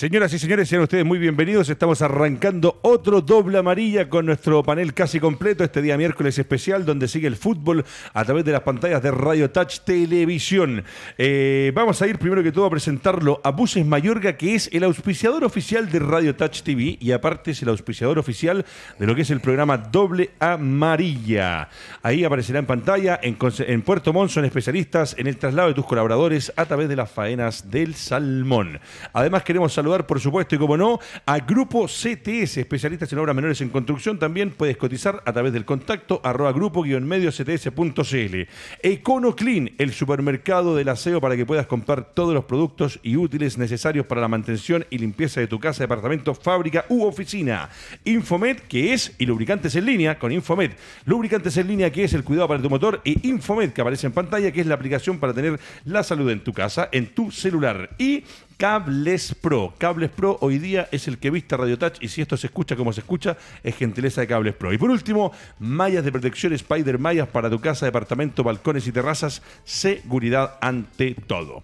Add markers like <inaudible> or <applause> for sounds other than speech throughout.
Señoras y señores, sean ustedes muy bienvenidos. Estamos arrancando otro doble amarilla con nuestro panel casi completo este día miércoles especial, donde sigue el fútbol a través de las pantallas de Radio Touch Televisión. Eh, vamos a ir primero que todo a presentarlo a Buses Mayorga, que es el auspiciador oficial de Radio Touch TV y aparte es el auspiciador oficial de lo que es el programa Doble Amarilla. Ahí aparecerá en pantalla, en, Puerto Montt son especialistas en el traslado de tus colaboradores a través de las faenas del salmón. Además, queremos saludar por supuesto, y como no, a Grupo CTS, especialistas en obras menores en construcción. También puedes cotizar a través del contacto arroba grupo CTS.cl EconoClean, el supermercado del aseo para que puedas comprar todos los productos y útiles necesarios para la mantención y limpieza de tu casa, departamento, fábrica u oficina. Infomed, que es, y lubricantes en línea, con Infomed. Lubricantes en línea, que es el cuidado para tu motor, y Infomed, que aparece en pantalla, que es la aplicación para tener la salud en tu casa, en tu celular. Y Cables Pro. Cables Pro hoy día es el que viste Radio Touch y si esto se escucha como se escucha, es gentileza de Cables Pro. Y por último, mallas de protección Spider Mallas para tu casa, departamento, balcones y terrazas. Seguridad ante todo.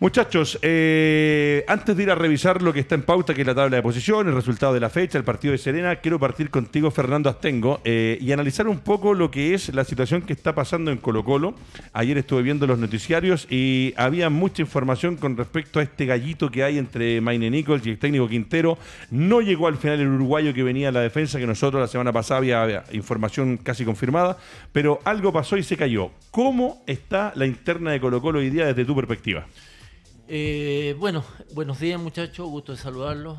Muchachos, eh, antes de ir a revisar lo que está en pauta, que es la tabla de posición, el resultado de la fecha, el partido de Serena, quiero partir contigo, Fernando Astengo, eh, y analizar un poco lo que es la situación que está pasando en Colo Colo. Ayer estuve viendo los noticiarios y había mucha información con respecto a este gallito que hay entre Maine Nichols y el técnico Quintero. No llegó al final el uruguayo que venía a la defensa, que nosotros la semana pasada había información casi confirmada, pero algo pasó y se cayó. ¿Cómo está la interna de Colo Colo hoy día desde tu perspectiva? Eh, bueno, buenos días muchachos, gusto de saludarlos.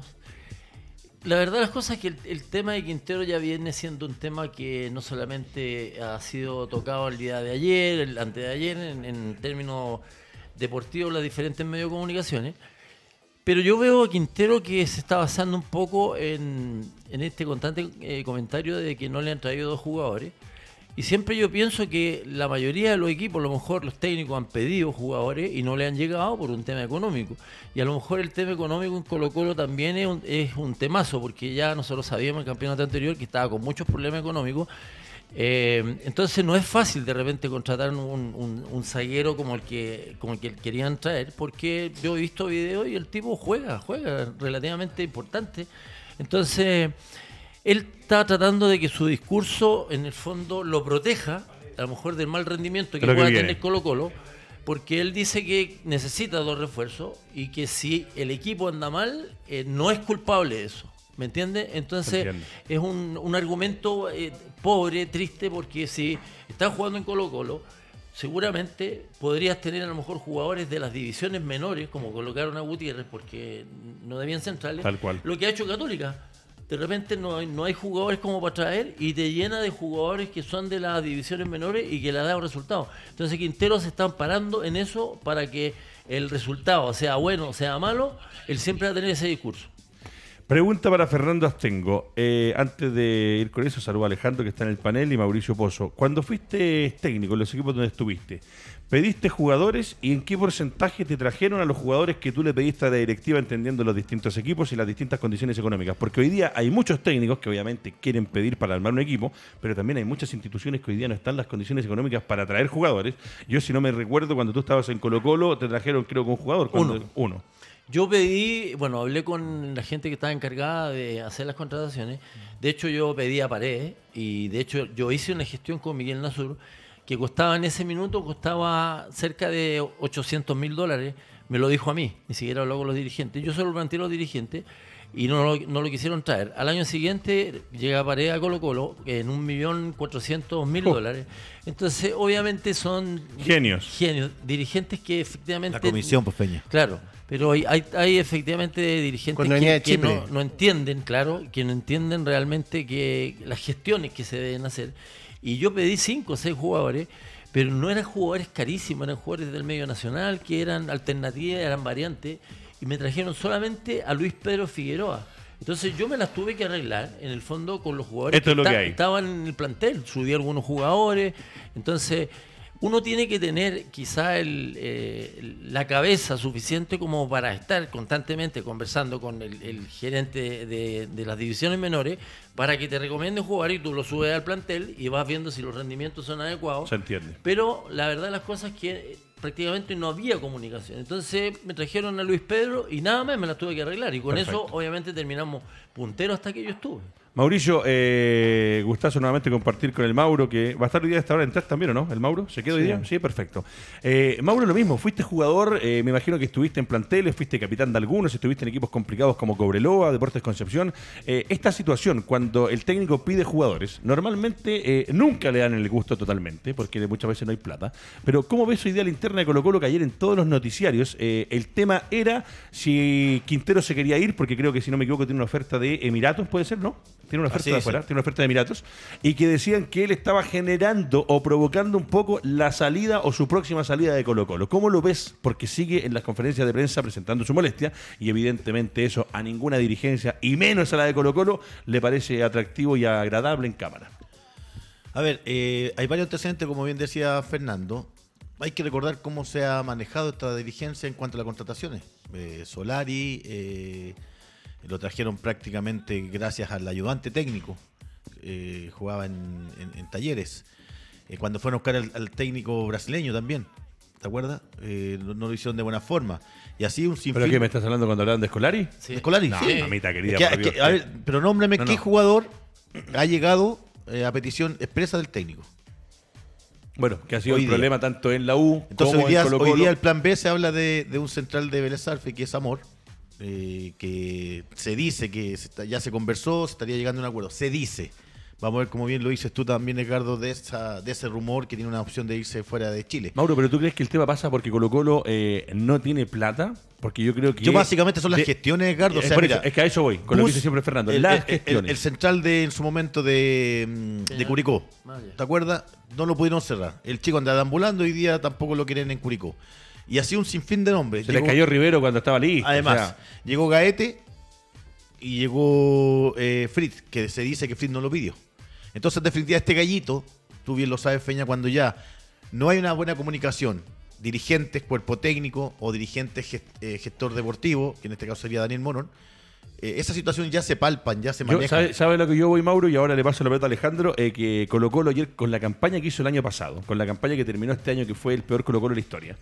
La verdad las cosas es que el, tema de Quintero ya viene siendo un tema que no solamente ha sido tocado el día de ayer, el antes de ayer, en, términos deportivos, las diferentes medios de comunicaciones, pero yo veo a Quintero que se está basando un poco en, este constante eh, comentario de que no le han traído dos jugadores. Y siempre yo pienso que la mayoría de los equipos, a lo mejor los técnicos han pedido jugadores y no le han llegado por un tema económico. Y a lo mejor el tema económico en Colo Colo también es un, temazo, porque ya nosotros sabíamos en el campeonato anterior que estaba con muchos problemas económicos. Eh, entonces no es fácil de repente contratar un, zaguero como el que como el que querían traer, porque yo he visto videos y el tipo juega, juega relativamente importante. Entonces él está tratando de que su discurso, en el fondo, lo proteja, a lo mejor del mal rendimiento que, pueda tener Colo Colo, porque él dice que necesita dos refuerzos y que si el equipo anda mal, eh, no es culpable de eso. ¿Me entiendes? Entonces es un, argumento eh, pobre, triste, porque si estás jugando en Colo Colo, seguramente podrías tener a lo mejor jugadores de las divisiones menores, como colocaron a Gutiérrez, porque no debían centrales. Tal cual. Lo que ha hecho Católica de repente no hay, no hay jugadores como para traer y te llena de jugadores que son de las divisiones menores y que le ha dado resultados. Entonces Quintero se está parando en eso para que el resultado sea bueno o sea malo, él siempre va a tener ese discurso. Pregunta para Fernando Astengo. Eh, antes de ir con eso, saludo a Alejandro que está en el panel y Mauricio Pozo. Cuando fuiste técnico en los equipos donde estuviste, ¿pediste jugadores y en qué porcentaje te trajeron a los jugadores que tú le pediste a la directiva entendiendo los distintos equipos y las distintas condiciones económicas? Porque hoy día hay muchos técnicos que obviamente quieren pedir para armar un equipo, pero también hay muchas instituciones que hoy día no están las condiciones económicas para traer jugadores. Yo si no me recuerdo, cuando tú estabas en Colo Colo, te trajeron creo que un jugador. Uno. Yo pedí, bueno, hablé con la gente que estaba encargada de hacer las contrataciones. De hecho, yo pedí a pared, y de hecho yo hice una gestión con Miguel Nazur que costaba en ese minuto, costaba cerca de 800 mil dólares. Me lo dijo a mí, ni siquiera habló con los dirigentes. Yo solo lo planteé a los dirigentes y no lo, quisieron traer. Al año siguiente llega pared a Colo Colo en un millón cuatrocientos mil oh. dólares. Entonces, obviamente son... Genios. Genios. Dirigentes que efectivamente... La comisión, pues, Peña. Claro pero hay, hay, efectivamente dirigentes que, no, no, entienden, claro, que no entienden realmente que las gestiones que se deben hacer. Y yo pedí cinco o seis jugadores, pero no eran jugadores carísimos, eran jugadores del medio nacional, que eran alternativas, eran variantes, y me trajeron solamente a Luis Pedro Figueroa. Entonces yo me las tuve que arreglar, en el fondo, con los jugadores que estaban en el plantel. Subí algunos jugadores, entonces uno tiene que tener quizá eh, la cabeza suficiente como para estar constantemente conversando con el, gerente de, las divisiones menores para que te recomiende jugar y tú lo subes al plantel y vas viendo si los rendimientos son adecuados. Se entiende. Pero la verdad de las cosas es que eh, prácticamente no había comunicación. Entonces me trajeron a Luis Pedro y nada más me las tuve que arreglar. Y con eso obviamente terminamos puntero hasta que yo estuve. Mauricio, eh, gustazo nuevamente compartir con el Mauro, que va a estar hoy día esta hora. entrar también o no? ¿El Mauro? ¿Se quedó hoy día? Sí, perfecto. Eh, Mauro, lo mismo, fuiste jugador, eh, me imagino que estuviste en planteles, fuiste capitán de algunos, estuviste en equipos complicados como Cobreloa, Deportes Concepción. Eh, esta situación, cuando el técnico pide jugadores, normalmente nunca le dan el gusto totalmente, porque muchas veces no hay plata. Pero, ¿cómo ves hoy idea la interna de Colo Colo que ayer en todos los noticiarios el tema era si Quintero se quería ir, porque creo que si no me equivoco tiene una oferta de Emiratos, ¿puede ser, no? tiene una oferta de afuera, tiene una oferta de Emiratos, y que decían que él estaba generando o provocando un poco la salida o su próxima salida de Colo Colo. ¿Cómo lo ves? Porque sigue en las conferencias de prensa presentando su molestia y evidentemente eso a ninguna dirigencia y menos a la de Colo Colo le parece atractivo y agradable en cámara. A ver, eh, hay varios antecedentes, como bien decía Fernando. Hay que recordar cómo se ha manejado esta dirigencia en cuanto a las contrataciones. Eh, Solari, eh, lo trajeron prácticamente gracias al ayudante técnico. Eh, jugaba en, talleres. Eh, cuando fueron a buscar al, técnico brasileño también. ¿Te acuerdas? Eh, no, lo hicieron de buena forma. Y así un sinfín. ¿Pero qué me estás hablando cuando hablaban de Escolari? Sí. Mamita querida. a ver, pero nómbrame qué jugador ha llegado a petición expresa del técnico. Bueno, que ha sido un problema tanto en la U como hoy día, en Colo Hoy día el plan B se habla de, un central de Belezarfe que es Amor eh, que se dice que ya se conversó, se estaría llegando a un acuerdo. Se dice. Vamos a ver cómo bien lo dices tú también, Edgardo de, de ese rumor que tiene una opción de irse fuera de Chile. Mauro, pero ¿tú crees que el tema pasa porque Colo Colo eh, no tiene plata? Porque yo creo que... Yo básicamente son las gestiones, Edgardo. Eh, es, que a eso voy, con lo que dice siempre Fernando. El, las gestiones. El, central de en su momento de, mm, Curicó, ah, ¿te acuerdas? No lo pudieron cerrar. El chico andaba ambulando hoy día tampoco lo quieren en Curicó. Y así un sinfín de nombres. Se le cayó Rivero cuando estaba listo. Además, llegó Gaete y llegó eh, Fritz, que se dice que Fritz no lo pidió. Entonces, definitivamente, este gallito, tú bien lo sabes, Feña, cuando ya no hay una buena comunicación, dirigentes, cuerpo técnico o dirigentes, eh, gestor deportivo, que en este caso sería Daniel Morón, eh, esa situación ya se palpan, ya se manejan. ¿Sabe, lo que yo voy, Mauro? Y ahora le paso la pelota a Alejandro, eh, que Colo Colo ayer con la campaña que hizo el año pasado, con la campaña que terminó este año, que fue el peor Colo Colo de la historia.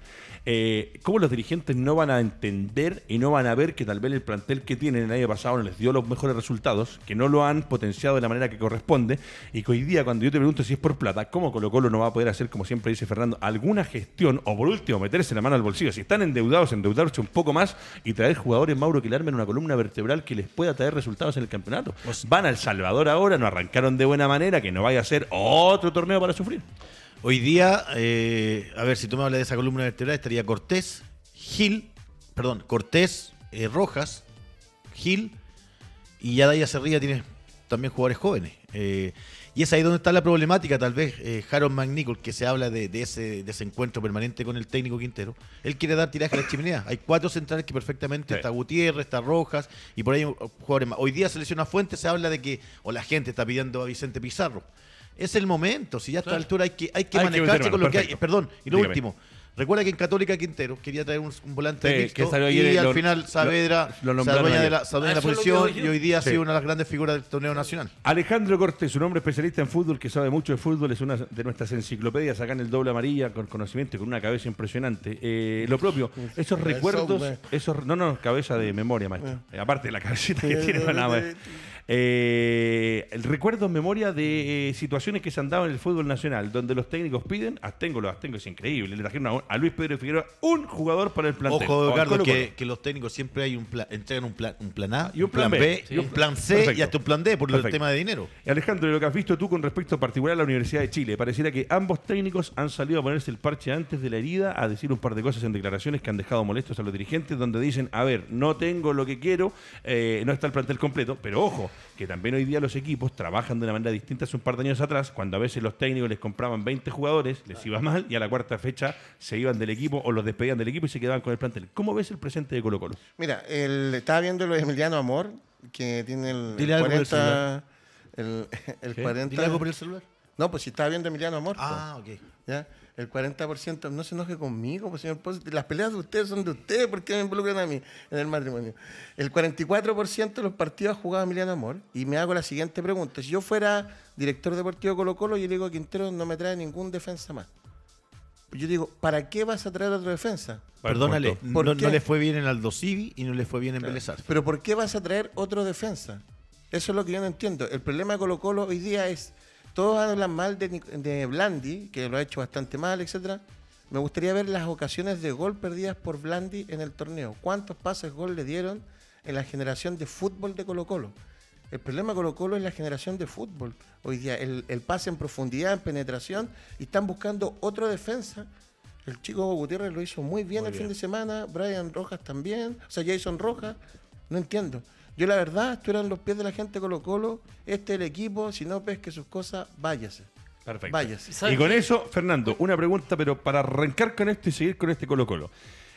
Eh, ¿Cómo los dirigentes no van a entender y no van a ver que tal vez el plantel que tienen el año pasado no les dio los mejores resultados, que no lo han potenciado de la manera que corresponde, y que hoy día, cuando yo te pregunto si es por plata, ¿cómo Colo Colo no va a poder hacer, como siempre dice Fernando, alguna gestión, o por último, meterse la mano al bolsillo? Si están endeudados, endeudarse un poco más y traer jugadores, Mauro, que le armen una columna vertebral que les pueda traer resultados en el campeonato. Van al Salvador ahora, no arrancaron de buena manera, que no vaya a ser otro torneo para sufrir. Hoy día, eh, a ver, si tú me hablas de esa columna vertebral, estaría Cortés, Gil, perdón, Cortés, eh, Rojas, Gil, y ya de ahí tiene también jugadores jóvenes. Eh, y es ahí donde está la problemática, tal vez eh, Harold McNichol, que se habla de, ese, desencuentro permanente con el técnico Quintero, él quiere dar tiraje a la chimenea, Hay cuatro centrales que perfectamente, está Gutiérrez, está Rojas, y por ahí oh, jugadores más. Hoy día selecciona lesiona Fuente, se habla de que, o la gente está pidiendo a Vicente Pizarro. Es el momento, si ya a esta altura hay que, hay que manejarse con lo que hay. Perdón, y lo último, Recuerda que en Católica Quintero quería traer un, volante de y al final Saavedra se adueña de la, ah, posición y hoy día ha sido una de las grandes figuras del torneo nacional. Alejandro Cortés, Un hombre especialista en fútbol, que sabe mucho de fútbol, es una de nuestras enciclopedias acá en el doble amarilla, con conocimiento, y con una cabeza impresionante. Eh, lo propio, esos recuerdos, esos, no, no, cabeza de memoria, maestro. Ah. Eh, aparte de la cabecita que tiene, nada más. Eh, el recuerdo en memoria de eh, situaciones que se han dado en el fútbol nacional, donde los técnicos piden, Astengo, ah, los Astengo es increíble, le trajeron a, Luis Pedro Figueroa un jugador para el plantel. Ojo, Eduardo, Que, los técnicos siempre hay un plan, entregan un plan, un plan A, y un plan, B, y un plan C y hasta un plan D por el tema de dinero. Alejandro, lo que has visto tú con respecto particular a la Universidad de Chile, pareciera que ambos técnicos han salido a ponerse el parche antes de la herida, a decir un par de cosas en declaraciones que han dejado molestos a los dirigentes, donde dicen, a ver, no tengo lo que quiero, eh, no está el plantel completo, pero ojo, que también hoy día los equipos trabajan de una manera distinta hace un par de años atrás, cuando a veces los técnicos les compraban 20 jugadores, les iba mal y a la cuarta fecha se iban del equipo o los despedían del equipo y se quedaban con el plantel. ¿Cómo ves el presente de Colo Colo? Mira, estaba viendo lo de Emiliano Amor, que tiene el 40... El, el, <laughs> Dile algo por el celular. No, pues si estaba viendo Emiliano Amor. Ah, pues. ok. ¿ya? el 40% no se enoje conmigo, pues, señor las peleas de ustedes son de ustedes, ¿por qué me involucran a mí en el matrimonio? El 44% de los partidos ha jugado Emiliano Amor y me hago la siguiente pregunta, si yo fuera director deportivo Colo Colo, yo le digo a Quintero no me trae ningún defensa más. Pues yo digo, ¿para qué vas a traer otro defensa? Perdónale, no, no, le fue bien en Aldo Civi y no le fue bien en claro. Pero ¿por qué vas a traer otro defensa? Eso es lo que yo no entiendo. El problema de Colo Colo hoy día es todos hablan mal de, Blandi, que lo ha hecho bastante mal, etcétera. Me gustaría ver las ocasiones de gol perdidas por Blandi en el torneo. ¿Cuántos pases gol le dieron en la generación de fútbol de Colo Colo? El problema de Colo Colo es la generación de fútbol. Hoy día el, pase en profundidad, en penetración, y están buscando otra defensa el chico Gutiérrez lo hizo muy bien el fin de semana, Brian Rojas también, o sea, Jason Rojas, no entiendo. Yo la verdad, en los pies de la gente Colo Colo, este es el equipo, si no ves que sus cosas, váyase. Perfecto. Váyase. Y con eso, Fernando, una pregunta, pero para arrancar con esto y seguir con este Colo Colo.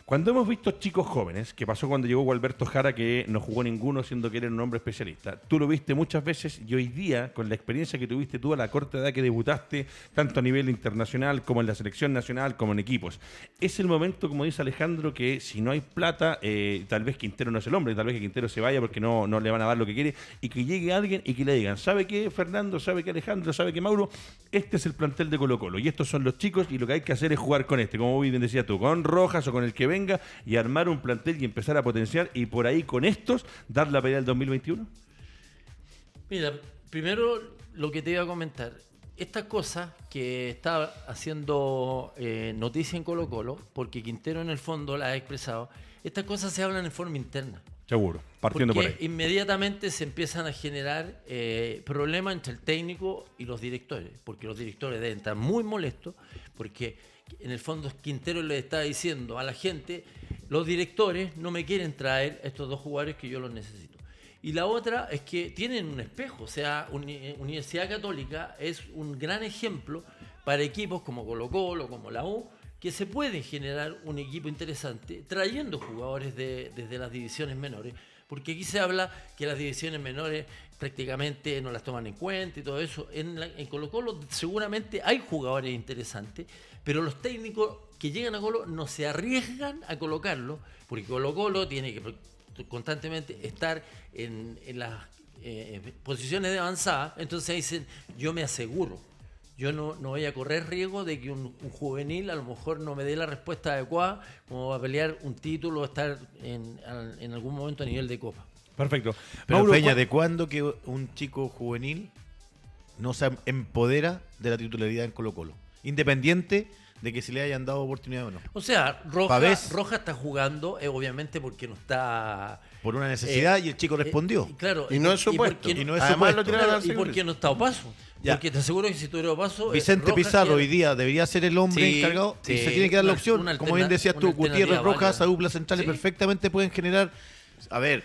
Cuando hemos visto chicos jóvenes, que pasó cuando llegó Gualberto Jara, que no jugó ninguno, siendo que era un hombre especialista, tú lo viste muchas veces y hoy día, con la experiencia que tuviste tú a la corta edad que debutaste, tanto a nivel internacional como en la selección nacional, como en equipos, es el momento, como dice Alejandro, que si no hay plata, eh, tal vez Quintero no es el hombre, tal vez que Quintero se vaya porque no, no le van a dar lo que quiere, y que llegue alguien y que le digan, ¿sabe qué Fernando? ¿Sabe qué Alejandro? ¿Sabe qué Mauro? Este es el plantel de Colo Colo y estos son los chicos y lo que hay que hacer es jugar con este, como bien decía tú, con Rojas o con el que ve y armar un plantel y empezar a potenciar y por ahí con estos dar la pelea del 2021? Mira, primero lo que te iba a comentar. Estas cosas que está haciendo eh, noticia en Colo Colo, porque Quintero en el fondo la ha expresado, estas cosas se hablan en forma interna. Seguro, partiendo por ahí. Inmediatamente se empiezan a generar eh, problemas entre el técnico y los directores, porque los directores deben estar muy molestos, porque en el fondo Quintero le está diciendo a la gente, los directores no me quieren traer estos dos jugadores que yo los necesito. Y la otra es que tienen un espejo, o sea, eh, Universidad Católica es un gran ejemplo para equipos como Colo Colo, como la U, que se puede generar un equipo interesante trayendo jugadores desde las divisiones menores, porque aquí se habla que las divisiones menores prácticamente no las toman en cuenta y todo eso. En, en, Colo Colo seguramente hay jugadores interesantes, pero los técnicos que llegan a Colo no se arriesgan a colocarlo, porque Colo Colo tiene que constantemente estar en, las eh, posiciones de avanzada, entonces dicen, yo me aseguro. Yo no, no voy a correr riesgo de que un, juvenil a lo mejor no me dé la respuesta adecuada como va a pelear un título o estar en algún momento a nivel de copa. Perfecto. Pero Peña, ¿de cuándo que un chico juvenil no se empodera de la titularidad en Colo Colo? Independiente de que se le hayan dado oportunidad o no. O sea, Roja, Roja está jugando, eh, obviamente, porque no está. Por una necesidad eh, y el chico respondió. y no es supuesto. Y, no es y porque no está Opaso. paso Porque te aseguro que si tuviera paso, eh, Vicente Pizarro hoy día debería ser el hombre encargado y se tiene que dar la opción. Como bien decías tú, Gutiérrez Rojas, a duplas centrales perfectamente pueden generar. A ver,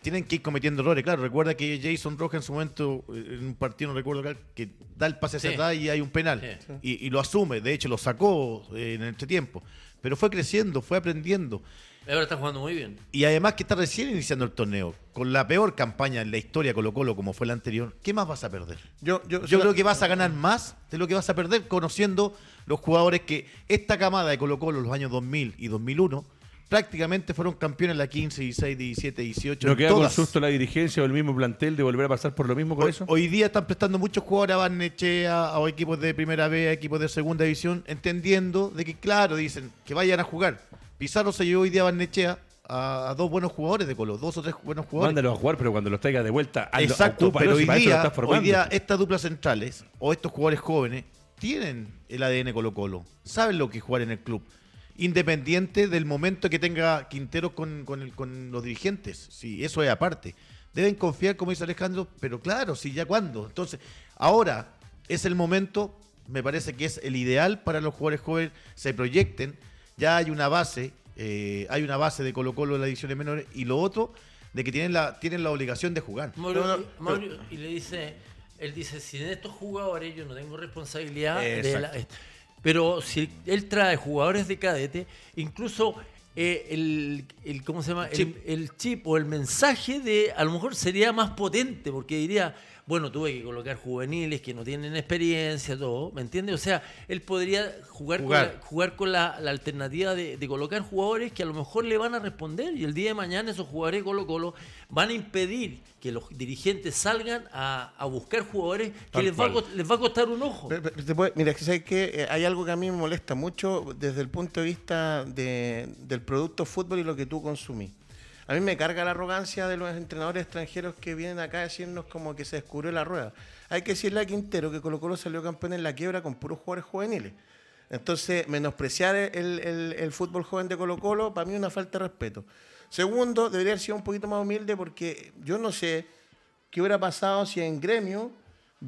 tienen que ir cometiendo errores. Claro, recuerda que Jason Rojas en su momento, eh, en un partido, no recuerdo que da el pase hacia y hay un penal. Y, lo asume, de hecho lo sacó eh, en este tiempo. Pero fue creciendo, fue aprendiendo. Ahora está jugando muy bien. Y además que está recién iniciando el torneo, con la peor campaña en la historia Colo Colo como fue la anterior, ¿qué más vas a perder? Yo, yo, creo que vas a ganar más de lo que vas a perder conociendo los jugadores que esta camada de Colo Colo, los años 2000 y 2001, prácticamente fueron campeones la 15, 16, 17, 18. ¿No queda con susto la dirigencia o el mismo plantel de volver a pasar por lo mismo con eso? Hoy día están prestando muchos jugadores a Barnechea, a equipos de primera B, a equipos de segunda división, entendiendo de que, claro, dicen que vayan a jugar. Pizarro se llevó hoy día a Barnechea a, dos buenos jugadores de Colo, dos o tres buenos jugadores. Mándalos a jugar, pero cuando los traiga de vuelta, Exacto, pero hoy, día, hoy día estas duplas centrales o estos jugadores jóvenes tienen el ADN Colo Colo, saben lo que es jugar en el club independiente del momento que tenga Quintero con, el, con los dirigentes. si eso es aparte. Deben confiar, como dice Alejandro, pero claro, si ya cuándo. Entonces, ahora es el momento, me parece que es el ideal para los jugadores jóvenes, se proyecten, ya hay una base, eh, hay una base de Colo Colo en las divisiones menores, y lo otro, de que tienen la, tienen la obligación de jugar. Mario, y le dice, él dice, si de estos jugadores yo no tengo responsabilidad la... Pero si él trae jugadores de cadete, incluso eh, el, ¿cómo se llama? Chip. El, el, chip o el mensaje de, a lo mejor sería más potente, porque diría, bueno, tuve que colocar juveniles que no tienen experiencia, todo, ¿me entiendes? O sea, él podría jugar, con, la, alternativa de, colocar jugadores que a lo mejor le van a responder y el día de mañana esos jugadores Colo Colo van a impedir que los dirigentes salgan a, buscar jugadores que les va, a, costar un ojo. mira, ¿sabes que eh, hay algo que a mí me molesta mucho desde el punto de vista del producto fútbol y lo que tú consumís. A mí me carga la arrogancia de los entrenadores extranjeros que vienen acá a decirnos como que se descubrió la rueda. Hay que decirle a Quintero que Colo Colo salió campeón en la quiebra con puros jugadores juveniles. Entonces, menospreciar el, fútbol joven de Colo Colo, para mí es una falta de respeto. Segundo, debería haber sido un poquito más humilde porque yo no sé qué hubiera pasado si en gremio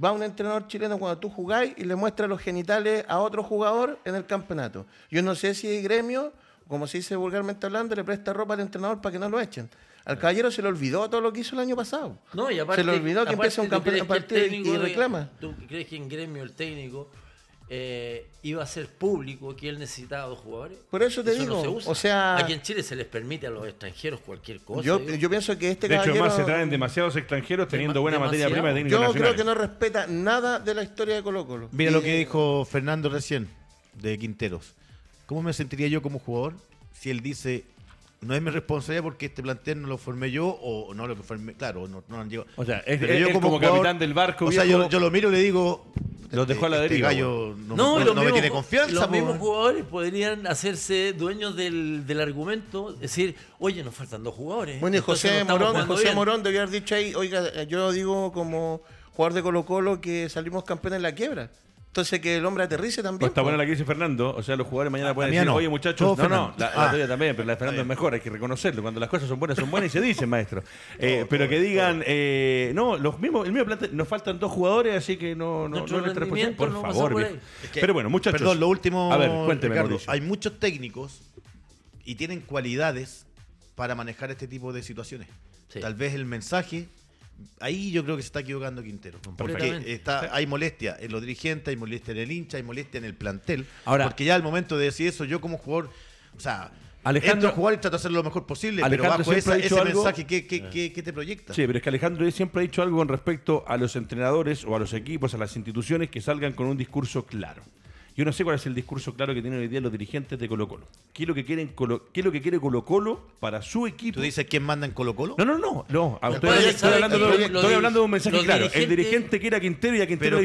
va un entrenador chileno cuando tú jugáis y le muestra los genitales a otro jugador en el campeonato. Yo no sé si en gremio como se dice vulgarmente hablando, le presta ropa al entrenador para que no lo echen. Al caballero se le olvidó todo lo que hizo el año pasado. se le olvidó que empieza un campeonato partido y reclama. ¿Tú crees que en gremio el técnico eh, iba a ser público que él necesitaba dos jugadores. Por eso te digo, o sea, aquí en Chile se les permite a los extranjeros cualquier cosa. Yo, pienso que este de hecho además se traen demasiados extranjeros teniendo buena materia prima de Yo creo que no respeta nada de la historia de Colo Colo. Mira lo que dijo Fernando recién de Quinteros. ¿Cómo me sentiría yo como jugador si él dice, no es mi responsabilidad porque este plantel no lo formé yo o no lo formé, claro, no, no han llegado. O sea, es, Pero yo como, capitán del barco. O sea, yo, yo, lo miro y le digo. lo este, dejo a la este deriva. gallo no, no, me, no me, tiene confianza. Los mismos jugadores podrían hacerse dueños del, del, argumento, decir, oye, nos faltan dos jugadores. Bueno, y José Morón, José Morón debía haber dicho ahí, oiga, yo digo como jugador de Colo Colo que salimos campeones en la quiebra. Entonces que el hombre aterrice también. Pues está buena la que dice Fernando, o sea, los jugadores mañana ah, pueden decir, oye muchachos, no, no, la, ah. también, pero la de Fernando es mejor, hay que reconocerlo, cuando las cosas son buenas, son buenas y se <laughs> dicen, maestro. Eh, pero que digan, eh, no, los el mismo nos faltan dos jugadores, así que no, no, no por favor. Por pero bueno, muchachos. Perdón, lo último, a ver, cuénteme, Ricardo, hay muchos técnicos y tienen cualidades para manejar este tipo de situaciones. Tal vez el mensaje Ahí yo creo que se está equivocando Quintero. Porque está, hay molestia en los dirigentes, hay molestia en el hincha, hay molestia en el plantel. Ahora, porque ya al momento de decir eso, yo como jugador, o sea, Alejandro, Entro jugar y tratar de hacer lo mejor posible, pero bajo ese mensaje, ¿qué, qué, qué te proyecta? Sí, pero es que Alejandro siempre ha dicho algo con respecto a los entrenadores o a los equipos, a las instituciones que salgan con un discurso claro. Yo no sé cuál es el discurso claro que tienen hoy día los dirigentes de Colo Colo. ¿Qué es lo que, quieren qué es lo que quiere Colo Colo para su equipo? ¿Tú dices quién manda en Colo Colo? No, no, no. no ah, estoy, hablando, de un mensaje claro. el dirigente quiere a Quintero y a Quintero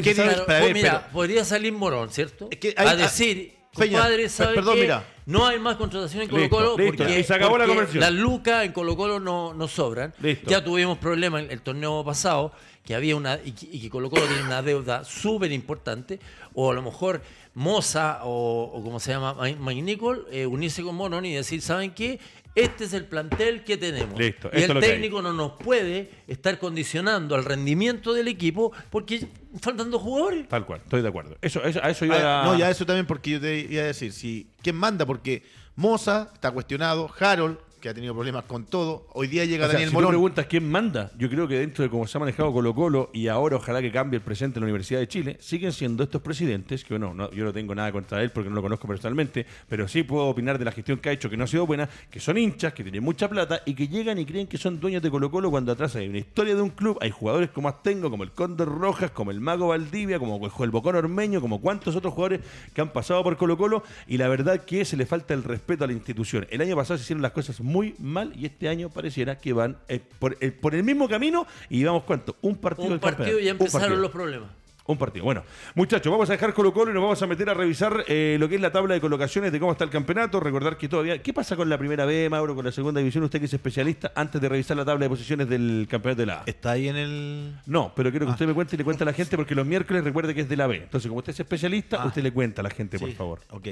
pero, mira, podría salir Morón, ¿cierto? a decir... Ah, compadre, ¿sabe que no hay más contratación en Colo Colo porque, se acabó la conversión. las lucas en Colo Colo no, no sobran. Ya tuvimos problemas en el torneo pasado que había una y que, Colo Colo tiene una deuda súper importante o a lo mejor Moza o, como se llama, Magnicol eh, unirse con Morón y decir, ¿saben qué? Este es el plantel que tenemos. Listo, y el técnico no nos puede estar condicionando al rendimiento del equipo porque faltan dos jugadores. Tal cual, estoy de acuerdo. Eso, eso a eso iba ah, No, y eso también porque yo te iba a decir, si, ¿quién manda? Porque Moza está cuestionado, Harold que ha tenido problemas con todo. Hoy día llega Daniel si preguntas quién manda, yo creo que dentro de cómo se ha manejado Colo Colo y ahora ojalá que cambie el presidente de la Universidad de Chile, siguen siendo estos presidentes, que bueno, yo no tengo nada contra él porque no lo conozco personalmente, pero sí puedo opinar de la gestión que ha hecho que no ha sido buena, que son hinchas, que tienen mucha plata y que llegan y creen que son dueños de Colo Colo cuando atrás hay una historia de un club, hay jugadores como Astengo, como el Cóndor Rojas, como el Mago Valdivia, como el Bocón Ormeño, como cuántos otros jugadores que han pasado por Colo Colo y la verdad que se le falta el respeto a la institución. El año pasado se hicieron las cosas muy muy mal y este año pareciera que van eh, eh, por, el, mismo camino y vamos cuánto, un partido. Un partido y ya empezaron los problemas. Un partido. Bueno, muchachos, vamos a dejar Colo Colo y nos vamos a meter a revisar eh, lo que es la tabla de colocaciones de cómo está el campeonato. Recordar que todavía. ¿Qué pasa con la primera B, Mauro, con la segunda división? Usted que es especialista, antes de revisar la tabla de posiciones del campeonato de la A. ¿Está ahí en el.? No, pero quiero que ah. usted me cuente y le cuente a la gente porque los miércoles recuerde que es de la B. Entonces, como usted es especialista, ah. usted le cuenta a la gente, por favor. Ok.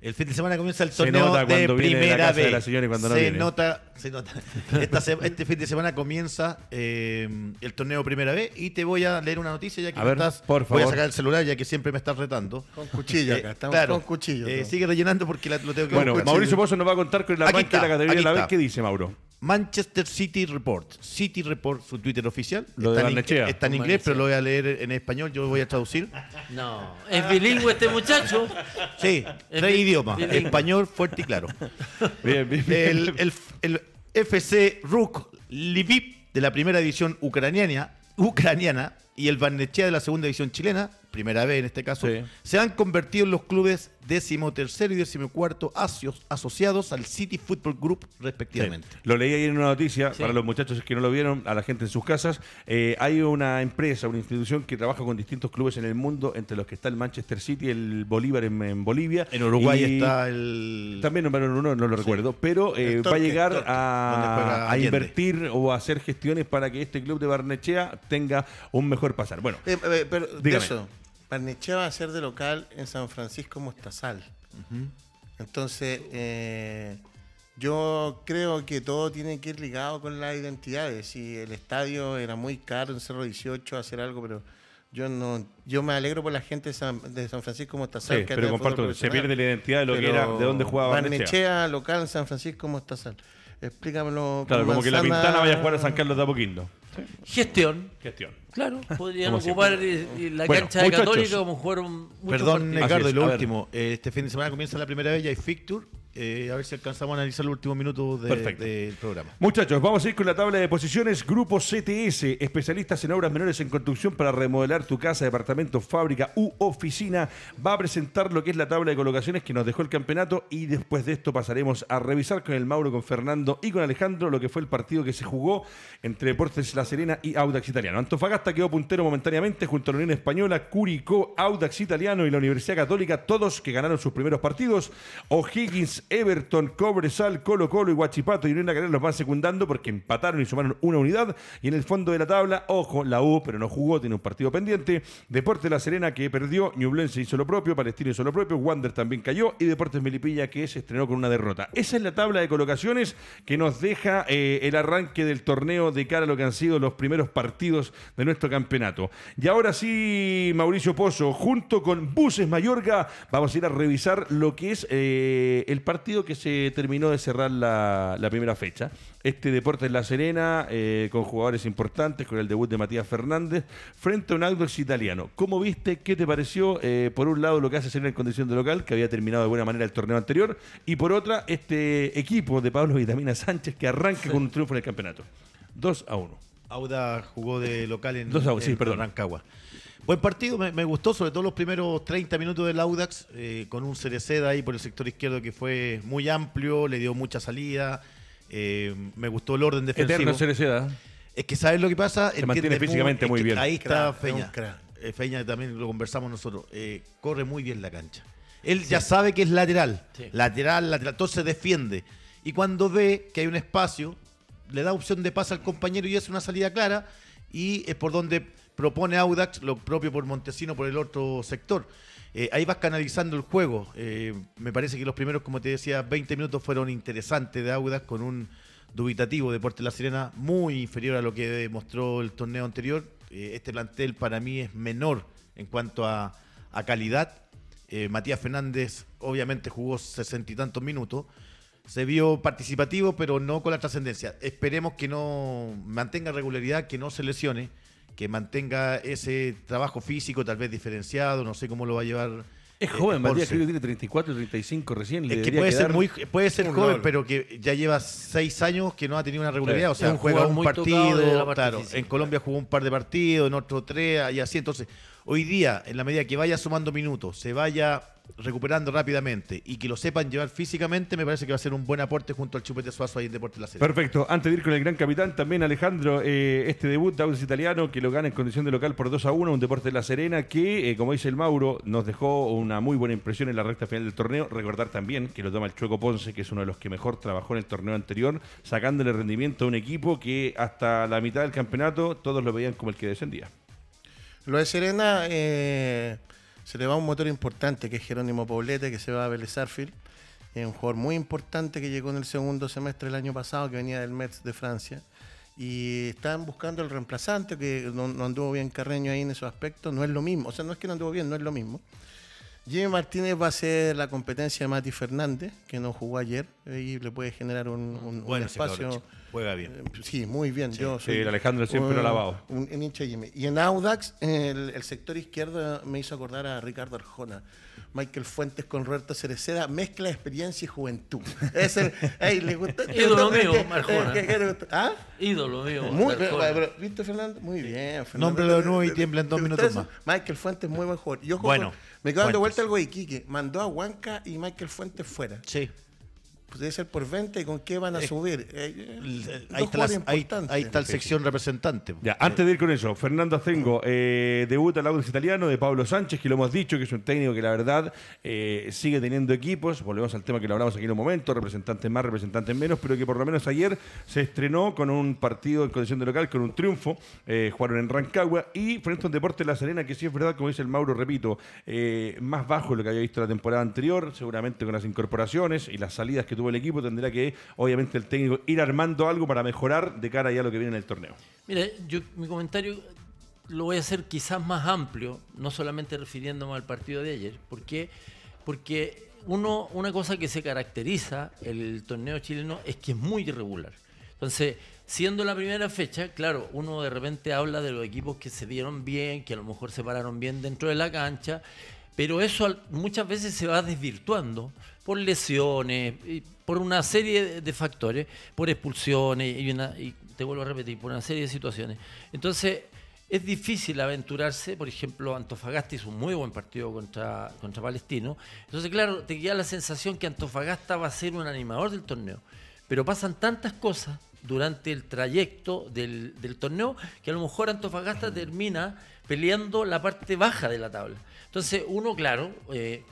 El fin de semana comienza el torneo de primera vez. se, nota, se nota, este fin de semana comienza eh, el torneo primera vez y te voy a leer una noticia ya que a ver, estás. Por favor. Voy a sacar el celular ya que siempre me estás retando. Con cuchillo acá, eh, claro, con cuchillo. Eh, sigue rellenando porque lo tengo que Bueno, Mauricio Pozo nos va a contar con la aquí está, de la categoría de la vez. ¿Qué dice Mauro? Manchester City Report. City Report, su Twitter oficial. está, en, inglés, pero lo voy a leer en español, yo voy a traducir. No, es bilingüe este muchacho. Sí, tres idiomas, español fuerte y claro. El, FC Ruk Lviv de la primera división ucraniana, ucraniana y el Barnechea de la segunda división chilena primera vez en este caso, se han convertido en los clubes decimotercero y decimocuarto asios, asociados al City Football Group respectivamente. Lo leí ahí en una noticia, para los muchachos que no lo vieron, a la gente en sus casas, eh, hay una empresa, una institución que trabaja con distintos clubes en el mundo, entre los que está el Manchester City, el Bolívar en, Bolivia. En Uruguay está el... También, no, no lo recuerdo, pero eh, va a llegar a, invertir o a hacer gestiones para que este club de Barnechea tenga un mejor pasar. Bueno, eh, Barnechea va a ser de local en San Francisco Mostazal. Entonces, eh, yo creo que todo tiene que ir ligado con las identidades. Si el estadio era muy caro en Cerro 18 hacer algo, pero yo no yo me alegro por la gente de San, Francisco Mostazal. pero comparto, se pierde la identidad de lo dónde jugaba Barnechea. Barnechea local en San Francisco Mostazal. Explícamelo. Claro, como que la Pintana vaya a jugar a San Carlos de Apoquindo. Gestión. Gestión. Claro, <laughs> podrían ocupar la cancha de Católica como jugaron muchos Perdón, partidos. Ricardo, y lo último. Este fin de semana comienza la primera vez y hay Ficture. Eh, a ver si alcanzamos a analizar el último minuto del programa. Muchachos, vamos a ir con la tabla de posiciones. Grupo CTS, especialistas en obras menores en construcción para remodelar tu casa, departamento, fábrica u oficina, va a presentar lo que es la tabla de colocaciones que nos dejó el campeonato y después de esto pasaremos a revisar con el Mauro, con Fernando y con Alejandro lo que fue el partido que se jugó entre Deportes La Serena y Audax Italiano. Antofagasta quedó puntero momentáneamente junto a la Unión Española, Curicó, Audax Italiano y la Universidad Católica, todos que ganaron sus primeros partidos. O'Higgins Everton, Cobresal, Colo Colo y Guachipato y Unión los va secundando porque empataron y sumaron una unidad. Y en el fondo de la tabla, ojo, la U, pero no jugó, tiene un partido pendiente. Deportes La Serena que perdió, Ñublense hizo lo propio, Palestino hizo lo propio, Wander también cayó y Deportes Melipilla que se estrenó con una derrota. Esa es la tabla de colocaciones que nos deja eh, el arranque del torneo de cara a lo que han sido los primeros partidos de nuestro campeonato. Y ahora sí, Mauricio Pozo, junto con Buses Mayorga, vamos a ir a revisar lo que es eh, el partido partido que se terminó de cerrar la, primera fecha. Este deporte en La Serena, eh, con jugadores importantes, con el debut de Matías Fernández, frente a un Audax italiano. ¿Cómo viste? ¿Qué te pareció? Eh, por un lado, lo que hace Serena en condición de local, que había terminado de buena manera el torneo anterior, y por otra, este equipo de Pablo Vitamina Sánchez, que arranca con un triunfo en el campeonato. 2 a 1. Auda jugó de local en, 2 perdón. Rancagua. Buen partido, me, gustó, sobre todo los primeros 30 minutos del Audax, eh, con un Cereceda ahí por el sector izquierdo que fue muy amplio, le dio mucha salida. Eh, me gustó el orden defensivo. Eterno Cereceda. ¿eh? Es que sabes lo que pasa. Se mantiene físicamente muy, bien. Ahí está Feña. Feña también lo conversamos nosotros. corre muy bien la cancha. Él ya sabe que es lateral. Lateral, lateral. Entonces defiende. Y cuando ve que hay un espacio, le da opción de pase al compañero y hace una salida clara. Y es por donde propone Audax, lo propio por Montesino por el otro sector. Eh, ahí vas canalizando el juego. Eh, me parece que los primeros, como te decía, 20 minutos fueron interesantes de Audax con un dubitativo Deporte La Sirena muy inferior a lo que demostró el torneo anterior. Eh, este plantel para mí es menor en cuanto a, a calidad. Matías Fernández obviamente jugó sesenta y tantos minutos. Se vio participativo, pero no con la trascendencia. Esperemos que no mantenga regularidad, que no se lesione que mantenga ese trabajo físico tal vez diferenciado, no sé cómo lo va a llevar. Es eh, joven, Matías creo tiene 34, 35 recién. es puede ser, muy, puede ser joven, pero que ya lleva seis años que no ha tenido una regularidad. O sea, un juega un partido, claro. En Colombia jugó un par de partidos, en otro tres, y así. Entonces, hoy día, en la medida que vaya sumando minutos, se vaya recuperando rápidamente y que lo sepan llevar físicamente, me parece que va a ser un buen aporte junto al Chupete Suazo ahí en Deportes de la Serena. Perfecto. Antes de ir con el gran capitán, también Alejandro, eh, este debut de Italiano que lo gana en condición de local por 2 a 1, un deporte de la Serena que, eh, como dice el Mauro, nos dejó una muy buena impresión en la recta final del torneo. Recordar también que lo toma el Chueco Ponce, que es uno de los que mejor trabajó en el torneo anterior, sacándole rendimiento a un equipo que hasta la mitad del campeonato todos lo veían como el que descendía. Lo de Serena eh, se le va un motor importante, que es Jerónimo Poblete, que se va a Vélez Arfield. Es un jugador muy importante que llegó en el segundo semestre del año pasado, que venía del Metz de Francia. Y están buscando el reemplazante, que no, anduvo bien Carreño ahí en esos aspectos. No es lo mismo. O sea, no es que no anduvo bien, no es lo mismo. Jimmy Martínez va a ser la competencia de Mati Fernández, que no jugó ayer. Eh, y le puede generar un, un espacio. Juega bien. Eh, pues sí, muy bien. Sí, sí Alejandro siempre un, lo lavado. Y en Audax, el, sector izquierdo me hizo acordar a Ricardo Arjona. Michael Fuentes con Roberto Cereceda, mezcla de experiencia y juventud. Es el, hey, ¿le gustó? <laughs> Ídolo mío, Arjona. ¿Ah? Ídolo mío. Muy, ¿Viste, Fernando? Muy bien. Fernando. de nuevo y tiembla en dos minutos más. Michael Fuentes, muy buen jugador. Yo bueno, me quedo dando vuelta algo de Iquique. Mandó a Huanca y Michael Fuentes fuera. Sí debe ser por 20 con qué van a subir. Eh, eh, ahí, está sección representante. Ya, antes de ir con eso, Fernando Azengo, eh, debuta el Audax italiano de Pablo Sánchez, que lo hemos dicho, que es un técnico que la verdad sigue teniendo equipos. Volvemos al tema que lo hablamos aquí en un momento, representantes más, representantes menos, pero que por lo menos ayer se estrenó con un partido en condición de local, con un triunfo. jugaron en Rancagua y frente a un deporte de La Serena, que sí es verdad, como dice el Mauro, repito, más bajo de lo que había visto la temporada anterior, seguramente con las incorporaciones y las salidas que tuvo el equipo tendrá que, obviamente, el técnico ir armando algo para mejorar de cara ya a lo que viene en el torneo. mire yo, mi comentario lo voy a hacer quizás más amplio, no solamente refiriéndome al partido de ayer. porque Porque uno, una cosa que se caracteriza el torneo chileno es que es muy irregular. Entonces, siendo la primera fecha, claro, uno de repente habla de los equipos que se dieron bien, que a lo mejor se pararon bien dentro de la cancha, pero eso muchas veces se va desvirtuando por lesiones, por una serie de factores, por expulsiones y, te vuelvo a repetir, por una serie de situaciones. Entonces, es difícil aventurarse, por ejemplo, Antofagasta hizo un muy buen partido contra, contra Palestino. Entonces, claro, te queda la sensación que Antofagasta va a ser un animador del torneo. Pero pasan tantas cosas durante el trayecto del, torneo que a lo mejor Antofagasta termina peleando la parte baja de la tabla. Entonces, uno, claro, eh,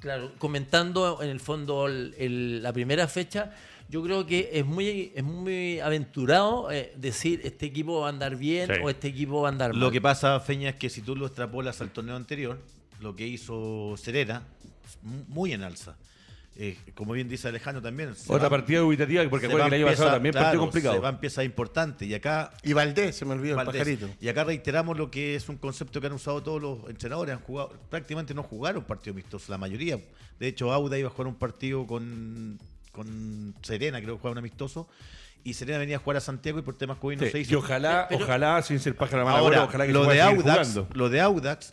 Claro, comentando en el fondo la primera fecha, yo creo que es muy, es muy aventurado eh, decir este equipo va a andar bien o este equipo va a andar mal. Lo que pasa, Feña, es que si tú lo extrapolas al torneo anterior, lo que hizo Serena, muy en alza. Eh, como bien dice Alejandro también. Otra partida dubitativa, porque que Se Y acá. Y Valdés, se me olvidó el pajarito. Y acá reiteramos lo que es un concepto que han usado todos los entrenadores. Han jugado, prácticamente no jugaron partidos amistosos la mayoría. De hecho, Auda iba a jugar un partido con, con Serena, creo que jugaba un amistoso y Serena venía a jugar a Santiago y por temas COVID no se hizo. Y ojalá, ojalá, sin ser pájaro ahora, ojalá que lo de Audax, Lo de Audax,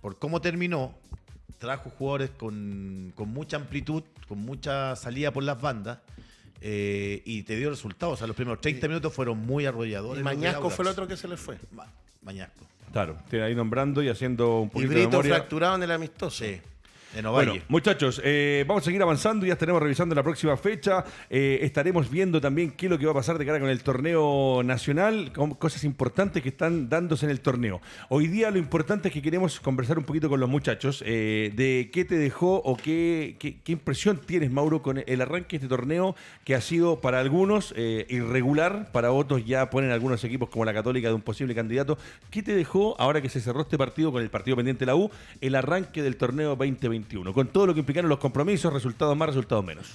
por cómo terminó, trajo jugadores con, con mucha amplitud, con mucha salida por las bandas. Eh, y te dio resultados. O sea, los primeros 30 minutos fueron muy arrolladores. Y Mañasco fue el otro que se le fue. Mañasco. Claro, tiene ahí nombrando y haciendo un poquito y Brito fracturado en el amistoso. Sí bueno, muchachos, eh, vamos a seguir avanzando. Ya estaremos revisando la próxima fecha. Eh, estaremos viendo también qué es lo que va a pasar de cara con el torneo nacional, cosas importantes que están dándose en el torneo. Hoy día lo importante es que queremos conversar un poquito con los muchachos eh, de qué te dejó o qué, impresión tienes, Mauro, con el arranque de este torneo que ha sido para algunos irregular, para otros ya ponen algunos equipos como la Católica de un posible candidato. ¿Qué te dejó ahora que se cerró este partido con el partido pendiente de la U, el arranque del torneo 2020? con todo lo que implicaron los compromisos, resultados más, resultados menos.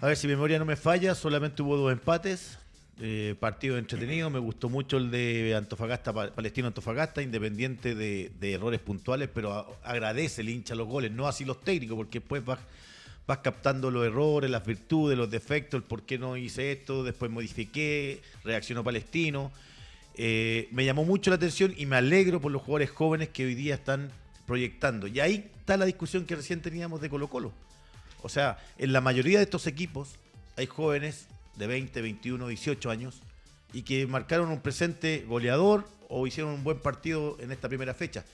A ver si mi memoria no me falla, solamente hubo dos empates, eh, partido entretenido. Me gustó mucho el de Antofagasta, Palestino Antofagasta, independiente de, errores puntuales, pero agradece el hincha los goles, no así los técnicos, porque después vas, captando los errores, las virtudes, los defectos, el por qué no hice esto, después modifiqué, reaccionó Palestino. Eh, me llamó mucho la atención y me alegro por los jugadores jóvenes que hoy día están proyectando. Y ahí está la discusión que recién teníamos de Colo Colo. O sea, en la mayoría de estos equipos hay jóvenes de 20, 21, 18 años y que marcaron un presente goleador o hicieron un buen partido en esta primera fecha.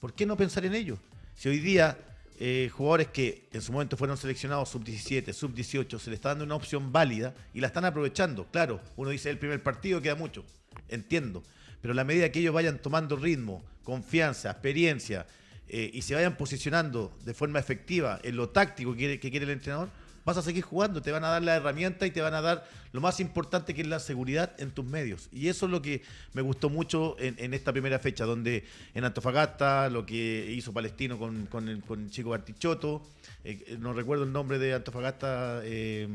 ¿Por qué no pensar en ello? Si hoy día eh, jugadores que en su momento fueron seleccionados sub-17, sub-18, se les está dando una opción válida y la están aprovechando. Claro, uno dice el primer partido queda mucho, entiendo, pero a la medida que ellos vayan tomando ritmo, confianza, experiencia, eh, y se vayan posicionando de forma efectiva en lo táctico que quiere, el entrenador, vas a seguir jugando, te van a dar la herramienta y te van a dar lo más importante que es la seguridad en tus medios. Y eso es lo que me gustó mucho en, esta primera fecha, donde en Antofagasta, lo que hizo Palestino con, Chico Bartichotto, eh, no recuerdo el nombre de Antofagasta, eh,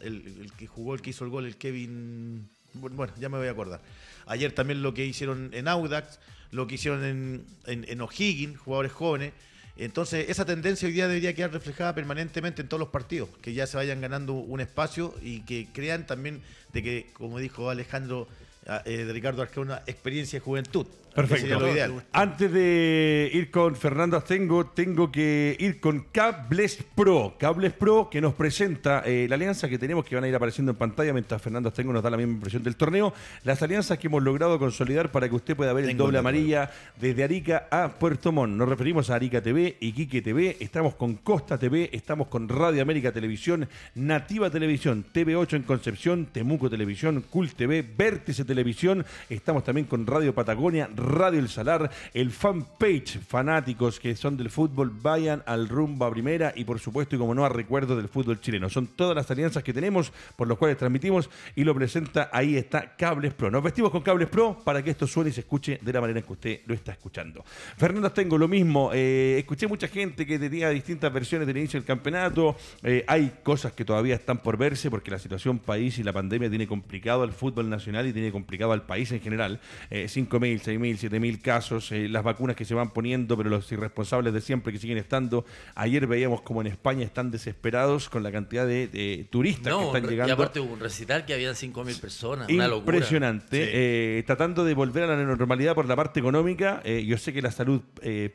el, el, que jugó, el que hizo el gol, el Kevin, bueno, ya me voy a acordar. Ayer también lo que hicieron en Audax lo que hicieron en, en, O'Higgins, jugadores jóvenes. Entonces, esa tendencia hoy día debería quedar reflejada permanentemente en todos los partidos, que ya se vayan ganando un espacio y que crean también de que, como dijo Alejandro ah, eh, de Ricardo Arqueo, una experiencia de juventud. Perfecto. Antes de ir con Fernando Astengo, tengo que ir con Cables Pro. Cables Pro que nos presenta eh, la alianza que tenemos que van a ir apareciendo en pantalla mientras Fernando Astengo nos da la misma impresión del torneo. Las alianzas que hemos logrado consolidar para que usted pueda ver el doble amarilla desde Arica a Puerto Montt. Nos referimos a Arica TV, Quique TV, estamos con Costa TV, estamos con Radio América Televisión, Nativa Televisión, TV8 en Concepción, Temuco Televisión, Cool TV, Vértice Televisión, estamos también con Radio Patagonia, Radio El Salar, el fanpage fanáticos que son del fútbol, vayan al rumbo a primera y por supuesto y como no a recuerdos del fútbol chileno. Son todas las alianzas que tenemos por los cuales transmitimos y lo presenta ahí está Cables Pro. Nos vestimos con Cables Pro para que esto suene y se escuche de la manera en que usted lo está escuchando. Fernando, tengo lo mismo. Eh, escuché mucha gente que tenía distintas versiones del inicio del campeonato. Eh, hay cosas que todavía están por verse porque la situación país y la pandemia tiene complicado al fútbol nacional y tiene complicado al país en general. Eh, mil, 5.000, 6.000 7.000 casos, eh, las vacunas que se van poniendo, pero los irresponsables de siempre que siguen estando. Ayer veíamos como en España están desesperados con la cantidad de, turistas que están llegando. Y aparte hubo un recital que habían 5.000 personas, una locura. Impresionante. Eh, tratando de volver a la normalidad por la parte económica, eh, yo sé que la salud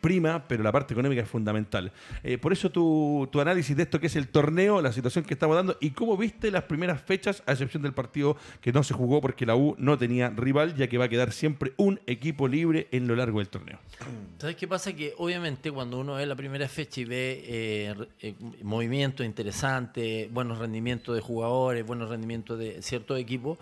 prima, pero la parte económica es fundamental. por eso tu, tu análisis de esto que es el torneo, la situación que estamos dando y cómo viste las primeras fechas, a excepción del partido que no se jugó porque la U no tenía rival, ya que va a quedar siempre un equipo libre en lo largo del torneo. ¿Sabes qué pasa? Que obviamente cuando uno ve la primera fecha y ve eh, eh movimientos interesantes, buenos rendimientos de jugadores, buenos rendimientos de ciertos equipos,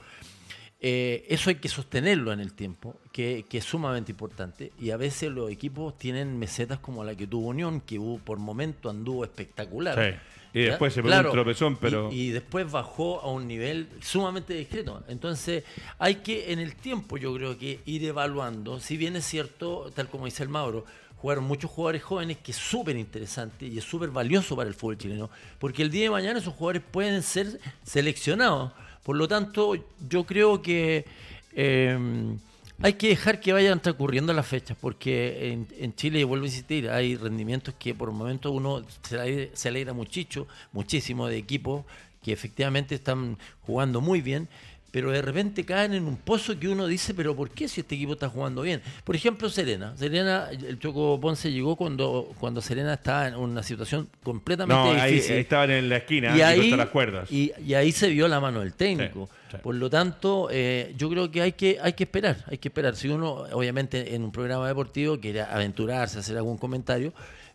eh, eso hay que sostenerlo en el tiempo, que, es sumamente importante. Y a veces los equipos tienen mesetas como la que tuvo Unión, que por momento anduvo espectacular. Sí y después se un tropezón, pero. Y, después bajó a un nivel sumamente discreto. Entonces, hay que en el tiempo, yo creo que ir evaluando. Si bien es cierto, tal como dice el Mauro, jugaron muchos jugadores jóvenes que es súper interesante y es súper valioso para el fútbol chileno. Porque el día de mañana esos jugadores pueden ser seleccionados. Por lo tanto, yo creo que. Eh, hay que dejar que vayan transcurriendo las fechas, porque en, Chile, y vuelvo a insistir, hay rendimientos que por un momento uno se alegra, muchísimo de equipos que efectivamente están jugando muy bien, pero de repente caen en un pozo que uno dice, pero ¿por qué si este equipo está jugando bien? Por ejemplo, Serena. Serena, el Choco Ponce llegó cuando, cuando Serena estaba en una situación completamente difícil. Ahí, ahí estaban en la esquina, y ahí, las cuerdas. Y, ahí se vio la mano del técnico. Por lo tanto, eh, yo creo que hay, que hay que esperar, hay que esperar. Si uno, obviamente, en un programa deportivo quiere aventurarse, hacer algún comentario,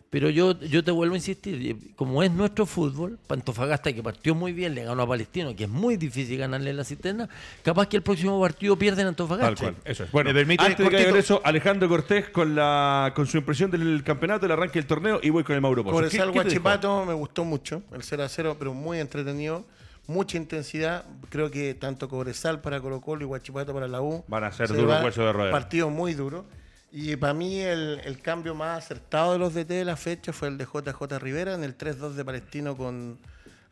pero yo, yo te vuelvo a insistir, eh, como es nuestro fútbol, Pantofagasta que partió muy bien, le ganó a Palestino, que es muy difícil ganarle en la cisterna, capaz que el próximo partido pierde en Antofagasta. Bueno, antes de que eso Alejandro Cortés con la con su impresión del campeonato, el arranque del torneo, y voy con el Mauro Pozo. Por Guachipato me gustó mucho, el 0 a 0, pero muy entretenido mucha intensidad. Creo que tanto Cobresal para Colo Colo y Guachipato para la U. Van a ser duro duros de partido muy duro. Y para mí el, el, cambio más acertado de los DT de la fecha fue el de JJ Rivera en el 3-2 de Palestino con,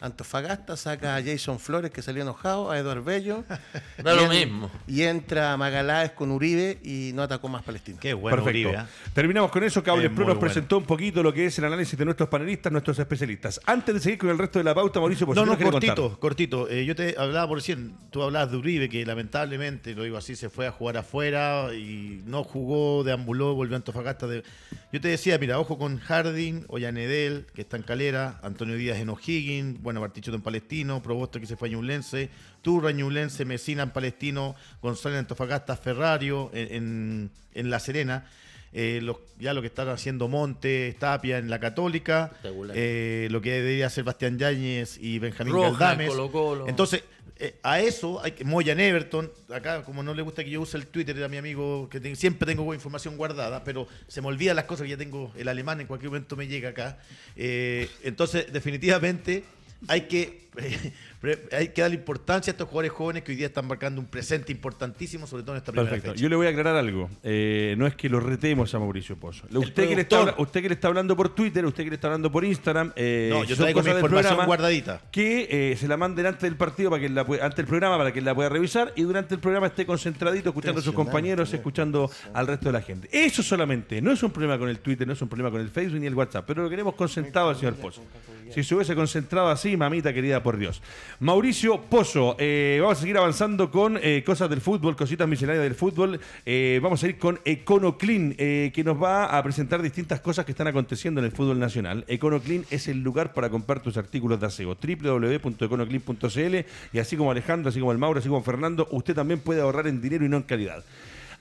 Antofagasta saca a Jason Flores, que salió enojado, a Eduardo Bello. <laughs> lo mismo. Y entra Magaláes con Uribe y no atacó más Palestina. Qué bueno, ¿eh? Terminamos con eso. Cables Pro nos presentó un poquito lo que es el análisis de nuestros panelistas, nuestros especialistas. Antes de seguir con el resto de la pauta, Mauricio, por No, no, cortito, cortito. Eh, yo te hablaba por recién, tú hablabas de Uribe, que lamentablemente, lo digo así, se fue a jugar afuera y no jugó, deambuló, volvió a Antofagasta. Yo te decía, mira, ojo con Harding, Ollanedel, que está en Calera, Antonio Díaz en O'Higgins, bueno, Bartichotto en Palestino, Probosto que se fue a Ñublense, Turra Ñublense, Mesina en Palestino, González Antofagasta, Ferrario en, La Serena. Eh, ya lo que están haciendo Monte, Tapia en la Católica, eh, lo que debería hacer Yáñez y Benjamín Entonces, eh, a eso, hay que, Moya en Everton, acá como no le gusta que yo use el Twitter a mi amigo, que siempre tengo información guardada, pero se me olvidan las cosas que ya tengo el alemán, en cualquier momento me llega acá. entonces, definitivamente hay que <laughs> hay que darle importancia a estos jugadores jóvenes que hoy día están marcando un presente importantísimo, sobre todo en esta primera Perfecto. Yo le voy a aclarar algo. Eh, no es que lo retemos a Mauricio Pozo. Usted que, le está, usted que, está, hablando por Twitter, usted que le está hablando por Instagram. Eh, no, yo traigo mi información guardadita. Que eh, se la manden antes del partido, para que la, antes del programa, para que la pueda revisar y durante el programa esté concentradito, escuchando a sus compañeros, escuchando al resto de la gente. Eso solamente. No es un problema con el Twitter, no es un problema con el Facebook ni el WhatsApp, pero lo queremos concentrado al señor Pozo. Si se hubiese concentrado así, mamita querida por Dios. Mauricio Pozo, eh, vamos a seguir avanzando con eh, cosas del fútbol, cositas misceláneas del fútbol. Eh, vamos a ir con EconoClean, que nos va a presentar distintas cosas que están aconteciendo en el fútbol nacional. EconoClean es el lugar para comprar tus artículos de aseo. www.econoclean.cl y así como Alejandro, así como el Mauro, así como Fernando, usted también puede ahorrar en dinero y no en calidad.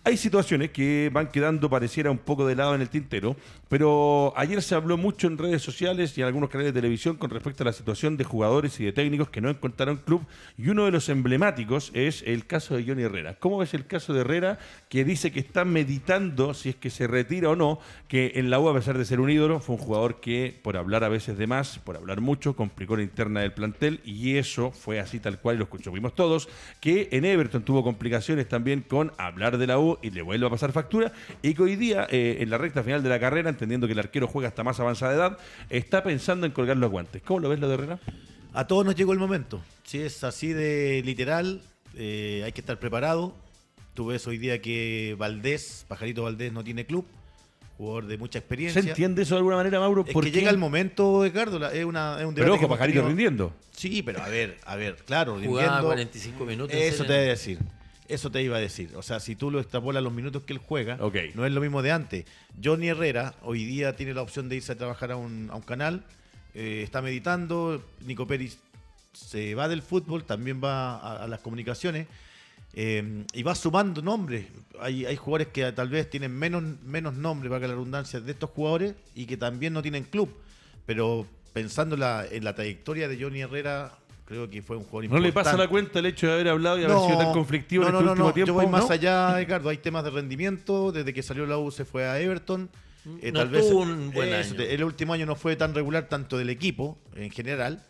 Hay situaciones que van quedando, pareciera, un poco de lado en el tintero, pero ayer se habló mucho en redes sociales y en algunos canales de televisión con respecto a la situación de jugadores y de técnicos que no encontraron club, y uno de los emblemáticos es el caso de Johnny Herrera. ¿Cómo ves el caso de Herrera que dice que está meditando si es que se retira o no, que en la U, a pesar de ser un ídolo, fue un jugador que, por hablar a veces de más, por hablar mucho, complicó la interna del plantel, y eso fue así tal cual y lo escuchamos todos, que en Everton tuvo complicaciones también con hablar de la U y le vuelvo a pasar factura. Y que hoy día, eh, en la recta final de la carrera, entendiendo que el arquero juega hasta más avanzada edad, está pensando en colgar los guantes. ¿Cómo lo ves lo de Herrera? A todos nos llegó el momento. Si es así de literal, eh, hay que estar preparado. Tú ves hoy día que Valdés, Pajarito Valdés, no tiene club jugador de mucha experiencia. ¿Se entiende eso de alguna manera, Mauro? porque llega el momento, Edgardo, es, es un Pero ojo, Pajarito rindiendo. Sí, pero a ver, a ver, claro, rindiendo. 45 minutos. Eso te voy a decir. Eso te iba a decir. O sea, si tú lo extrapolas los minutos que él juega, no es lo mismo de antes. Johnny Herrera hoy día tiene la opción de irse a trabajar a un, canal, eh, está meditando, Nico Pérez se va del fútbol, también va a, las comunicaciones. Eh, y va sumando nombres. Hay, jugadores que tal vez tienen menos, menos nombres, para que la redundancia, de estos jugadores y que también no tienen club. Pero pensando en la trayectoria de Johnny Herrera creo que fue un jugador importante. ¿No le pasa la cuenta el hecho de haber hablado y haber sido tan conflictivo no, en este no, último tiempo? Yo voy más allá, Ricardo. Hay temas de rendimiento. Desde que salió la U se fue a Everton. Mm, eh, tal vez un el último año no fue tan regular tanto del equipo en general.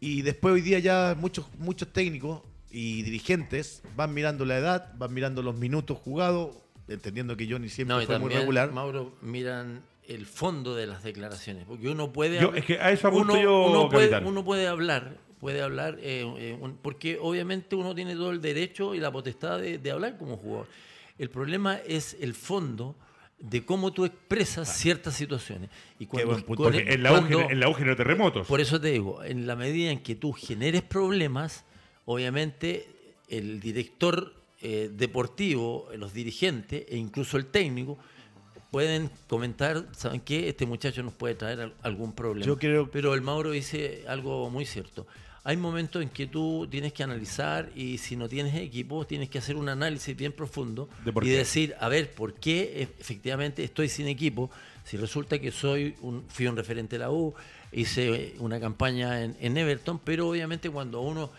Y después hoy día ya muchos, muchos técnicos y dirigentes van mirando la edad, van mirando los minutos jugados, entendiendo que Johnny siempre fue muy regular. Mauro, miran el fondo de las declaraciones, porque uno puede... es que a eso uno, yo, uno puede hablar puede hablar, eh, eh, porque obviamente uno tiene todo el derecho y la potestad de, hablar como jugador. El problema es el fondo de cómo tú expresas ciertas situaciones. Y cuando, en, la terremotos. Por eso te digo, en la medida en que tú generes problemas, obviamente el director eh, deportivo, los dirigentes e incluso el técnico pueden comentar, ¿saben qué? Este muchacho nos puede traer algún problema. Yo creo... Pero el Mauro dice algo muy cierto hay momentos en que tú tienes que analizar y si no tienes equipo, tienes que hacer un análisis bien profundo y decir, a ver, ¿por qué e-, efectivamente estoy sin equipo? Si resulta que soy un, fui un referente de la U, hice una campaña en Everton, pero obviamente cuando uno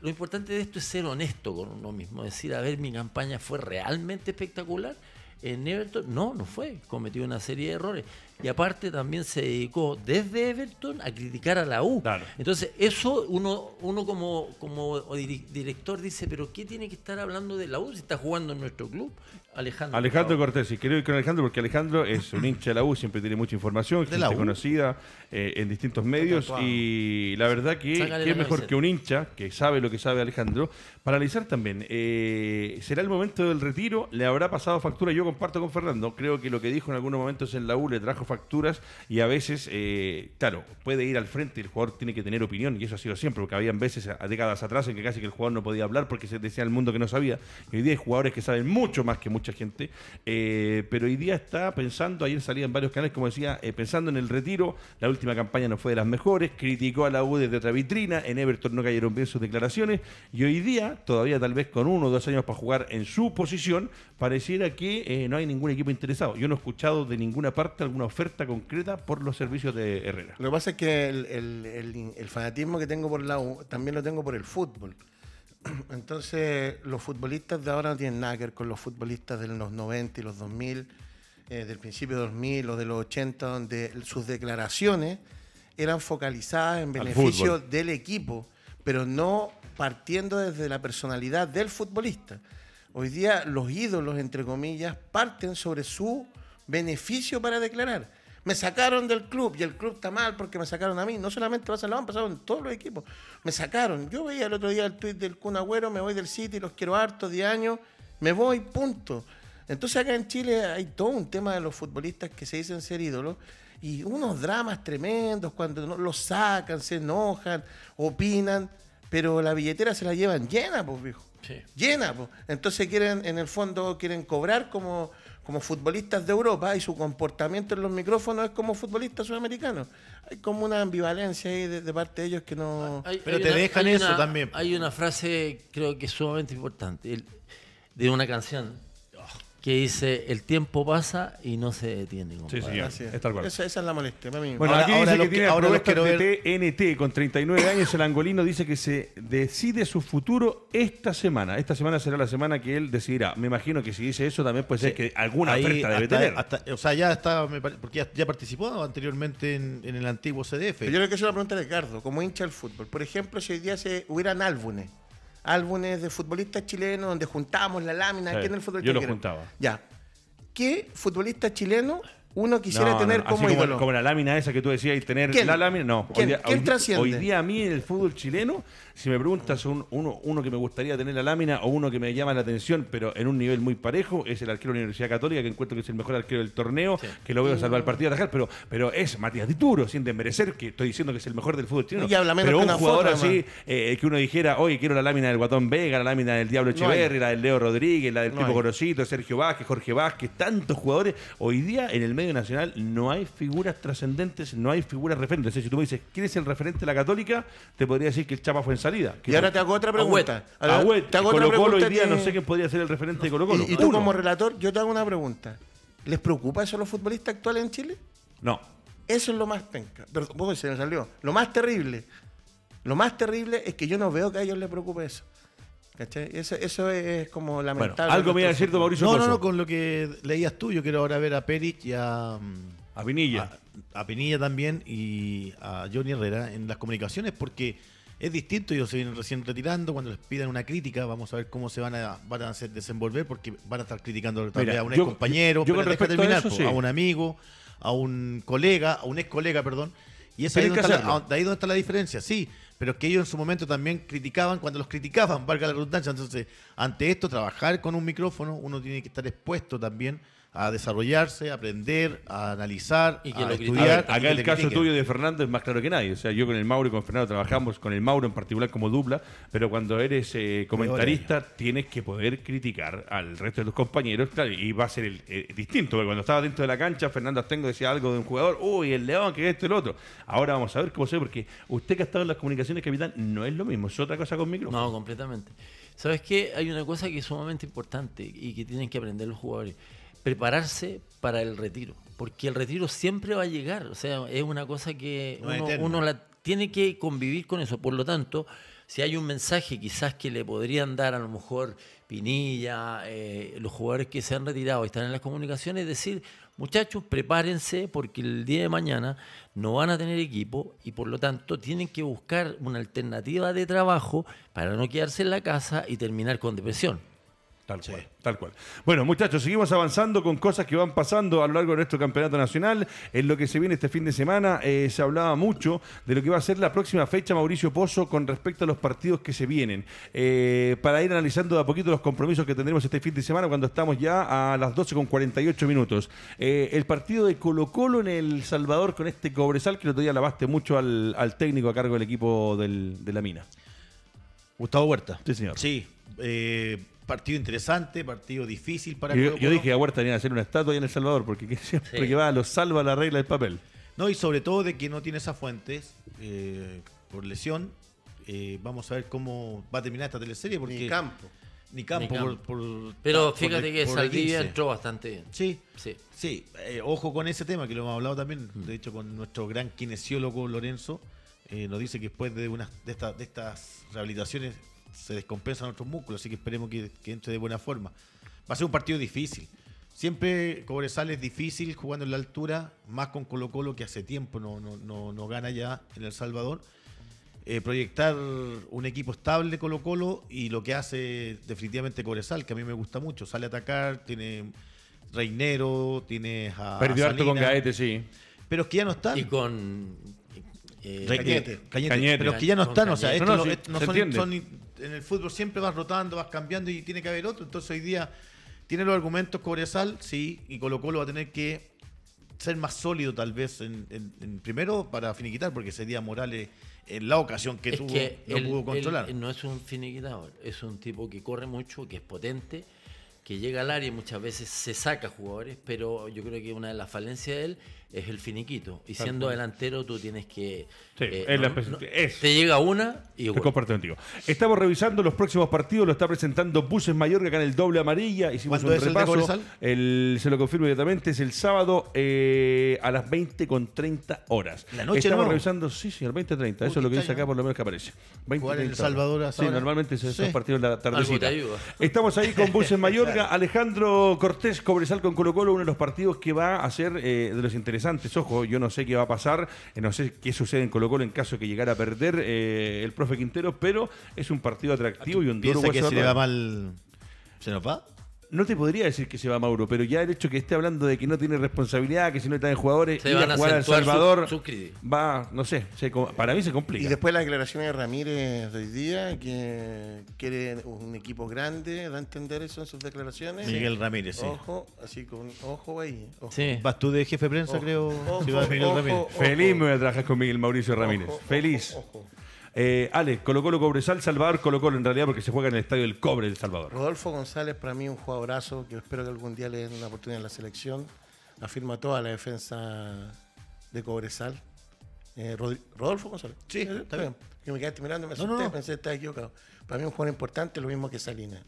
lo importante de esto es ser honesto con uno mismo, decir, a ver, mi campaña fue realmente espectacular en Everton no, no fue, cometió una serie de errores. Y aparte también se dedicó desde Everton a criticar a la U. Entonces, eso uno, uno como, como director dice, pero ¿qué tiene que estar hablando de la U si está jugando en nuestro club? Alejandro. Alejandro Cortés, quiero ir con Alejandro porque Alejandro es un hincha de la U, siempre tiene mucha información, gente conocida eh, en distintos medios y la verdad que es mejor que un hincha que sabe lo que sabe Alejandro. Para analizar también, eh, ¿será el momento del retiro? ¿Le habrá pasado factura? Yo comparto con Fernando, creo que lo que dijo en algunos momentos en la U le trajo facturas y a veces, eh, claro, puede ir al frente y el jugador tiene que tener opinión y eso ha sido siempre, porque habían veces, décadas atrás, en que casi que el jugador no podía hablar porque se decía al mundo que no sabía. Y hoy día hay jugadores que saben mucho más que muchos mucha gente. Eh, pero hoy día está pensando, ayer salía en varios canales, como decía, eh, pensando en el retiro. La última campaña no fue de las mejores, criticó a la U desde otra vitrina, en Everton no cayeron bien sus declaraciones. Y hoy día, todavía tal vez con uno o dos años para jugar en su posición, pareciera que eh, no hay ningún equipo interesado. Yo no he escuchado de ninguna parte alguna oferta concreta por los servicios de Herrera. Lo que pasa es que el, el fanatismo que tengo por la U también lo tengo por el fútbol. <clears throat> Entonces, los futbolistas de ahora no tienen nada que ver con los futbolistas de los 90 y los 2000, eh, del principio de 2000 o de los 80, donde sus declaraciones eran focalizadas en beneficio del equipo, pero no partiendo desde la personalidad del futbolista. Hoy día los ídolos, entre comillas, parten sobre su beneficio para declarar me sacaron del club y el club está mal porque me sacaron a mí. No solamente lo en la pasaron en todos los equipos. Me sacaron. Yo veía el otro día el tweet del Kun Agüero, me voy del City, los quiero hartos, de años, me voy, punto. Entonces acá en Chile hay todo un tema de los futbolistas que se dicen ser ídolos y unos dramas tremendos cuando los sacan, se enojan, opinan, pero la billetera se la llevan llena, pues, viejo. Llena, pues. Entonces quieren, en el fondo, quieren cobrar como como futbolistas de Europa y su comportamiento en los micrófonos es como futbolistas sudamericanos. Hay como una ambivalencia ahí de, parte de ellos que no... Pero te dejan eso también. Hay una frase creo que es sumamente importante de una canción que dice el tiempo pasa y no se detiene. Sí, sí, gracias. Esa, es la molestia. Mí. Bueno, aquí dice que, tiene ahora TNT con 39 años. El angolino dice que se decide su futuro esta semana. Esta semana será la semana que él decidirá. Me imagino que si dice eso también puede ser que alguna oferta debe tener. o sea, ya está, porque ya, participó anteriormente en, el antiguo CDF. Pero yo creo que es una pregunta de Ricardo, como hincha el fútbol. Por ejemplo, si hoy día se hubieran álbumes álbumes de futbolistas chilenos donde juntábamos la lámina. el futbolista Yo lo juntaba. Ya. ¿Qué futbolista chileno uno quisiera tener como, Como, la lámina esa que tú decías y tener la lámina. No, hoy día, a mí en el fútbol chileno, si me preguntas uno, que me gustaría tener la lámina o uno que me llama la atención, pero en un nivel muy parejo, es el arquero de la Universidad Católica, que encuentro que es el mejor arquero del torneo, que lo veo salvar el partido atajar, pero, pero es Matías Dituro, sin desmerecer, que estoy diciendo que es el mejor del fútbol chileno. pero un jugador así, eh, que uno dijera, oye, quiero la lámina del Guatón Vega, la lámina del Diablo Echeverri, la del Leo Rodríguez, la del tipo Gorosito, Sergio Vázquez, Jorge Vázquez, tantos jugadores. Hoy día en el medio nacional no hay figuras trascendentes, no hay figuras referentes. si tú me dices, ¿quién es el referente de la Católica? Te podría decir que el Chapa fue en salida. y ahora te hago otra pregunta. te hago hoy día no sé quién podría ser el referente de Colo Colo. Y, tú como relator, yo te hago una pregunta. ¿Les preocupa eso a los futbolistas actuales en Chile? No. Eso es lo más penca. Perdón, se salió. Lo más terrible. Lo más terrible es que yo no veo que a ellos les preocupe eso. ¿Cachai? Eso, es como lamentable. algo me iba a decir, Mauricio. No, no, no, con lo que leías tú, yo quiero ahora ver a Perich y a. Mm, a Pinilla. A, Pinilla también y a Johnny Herrera en las comunicaciones porque es distinto, ellos se vienen recién retirando, cuando les pidan una crítica, vamos a ver cómo se van a, van a hacer desenvolver porque van a estar criticando a un ex compañero, a, un amigo, a un colega, a un ex colega, perdón. Y es ahí donde, está la, de ahí donde está la diferencia, sí pero que ellos en su momento también criticaban cuando los criticaban, valga la redundancia. Entonces, ante esto, trabajar con un micrófono, uno tiene que estar expuesto también a desarrollarse, aprender, a analizar, y estudiar. acá el caso tuyo de Fernando es más claro que nadie. O sea, yo con el Mauro y con Fernando trabajamos, con el Mauro en particular como dupla, pero cuando eres eh, comentarista tienes que poder criticar al resto de tus compañeros, claro, y va a ser el, eh, distinto, porque cuando estaba dentro de la cancha, Fernando Astengo decía algo de un jugador, uy, el León, que es esto, y el otro. Ahora vamos a ver cómo se porque usted que ha estado en las comunicaciones, capitán, no es lo mismo, es otra cosa con micrófono. No, completamente. ¿Sabes qué? Hay una cosa que es sumamente importante y que tienen que aprender los jugadores prepararse para el retiro, porque el retiro siempre va a llegar, o sea, es una cosa que uno, la, tiene que convivir con eso, por lo tanto, si hay un mensaje quizás que le podrían dar a lo mejor Pinilla, eh, los jugadores que se han retirado y están en las comunicaciones, es decir, muchachos, prepárense porque el día de mañana no van a tener equipo y por lo tanto tienen que buscar una alternativa de trabajo para no quedarse en la casa y terminar con depresión. Tal cual, Bueno, muchachos, seguimos avanzando con cosas que van pasando a lo largo de nuestro campeonato nacional. En lo que se viene este fin de semana, eh, se hablaba mucho de lo que va a ser la próxima fecha, Mauricio Pozo, con respecto a los partidos que se vienen. Eh, para ir analizando de a poquito los compromisos que tendremos este fin de semana, cuando estamos ya a las 12 con 48 minutos. Eh, el partido de Colo-Colo en El Salvador con este Cobresal, que el otro día lavaste mucho al, técnico a cargo del equipo de la mina. Gustavo Huerta. Sí, señor. Sí. Partido interesante, partido difícil para Yo, yo dije que a Huerta tenía que hacer una estatua en El Salvador, porque siempre que va lo salva la regla del papel. No, y sobre todo de que no tiene esas fuentes eh, por lesión. Eh, vamos a ver cómo va a terminar esta teleserie. Porque ni campo. Ni campo. Pero fíjate que Saldivia entró bastante bien. Sí, sí. sí. Eh, ojo con ese tema que lo hemos hablado también. De hecho, con nuestro gran kinesiólogo Lorenzo. nos dice que después de, unas de, de estas rehabilitaciones se descompensan otros músculos, así que esperemos que, entre de buena forma. Va a ser un partido difícil. Siempre Cobresal es difícil jugando en la altura, más con Colo Colo que hace tiempo no, no, gana ya en El Salvador. Eh, proyectar un equipo estable Colo Colo y lo que hace definitivamente Cobresal, que a mí me gusta mucho. Sale a atacar, tiene Reinero, tiene a... Perdió harto con Gaete, sí. Pero es que ya no están. Y con... Eh, Cañete. Cañete. Pero es que ya no están, o sea, no, son, son en el fútbol siempre vas rotando, vas cambiando y tiene que haber otro. Entonces hoy día tiene los argumentos Cobresal, sí, y Colo Colo va a tener que ser más sólido tal vez en, primero para finiquitar, porque sería Morales en la ocasión que tuvo no pudo controlar. no es un finiquitador, es un tipo que corre mucho, que es potente, que llega al área y muchas veces se saca jugadores, pero yo creo que una de las falencias de él es el finiquito. Y siendo delantero, tú tienes que. Sí, eh, es la Te llega una y. Te comparto contigo. Estamos revisando los próximos partidos, lo está presentando Buses Mayorga acá en el doble amarilla. Hicimos un repaso. El se lo confirmo inmediatamente, es el sábado eh, a las 20 con 30 horas. La noche Estamos revisando, sí, señor al 20.30. Eso es lo que dice acá, por lo menos que aparece. 20, en El Salvador hasta Sí, normalmente se sí. esos partidos la tardecita. Estamos ahí con Buses <laughs> Mallorca. Alejandro Cortés, Cobresal con Colo Colo, uno de los partidos que va a ser eh, de los interesantes antes, Ojo, yo no sé qué va a pasar, eh, no sé qué sucede en Colo Colo en caso de que llegara a perder eh, el profe Quintero, pero es un partido atractivo y un duro piensa que le va mal se nos va? no te podría decir que se va Mauro, pero ya el hecho que esté hablando de que no tiene responsabilidad, que si no están jugadores, se a jugar a El Salvador, va, no sé, para mí se complica. Y después la declaración de Ramírez hoy día, que quiere un equipo grande, da a entender eso en sus declaraciones. Miguel Ramírez, sí. Ojo, así con ojo ahí. Vas tú de jefe de prensa, creo. Ojo, Miguel Ramírez. Feliz me voy a trabajar con Miguel Mauricio Ramírez. Feliz. Eh, Ale, colocó lo Cobresal, Salvador colocó en realidad porque se juega en el Estadio del Cobre del Salvador. Rodolfo González para mí un jugadorazo que espero que algún día le den una oportunidad en la selección. Afirma toda la defensa de Cobresal. Eh, Rodolfo González. Sí, eh, está bien. Yo me quedé mirando, me asusté, pensé que estaba equivocado. Para mí un jugador importante, lo mismo que Salinas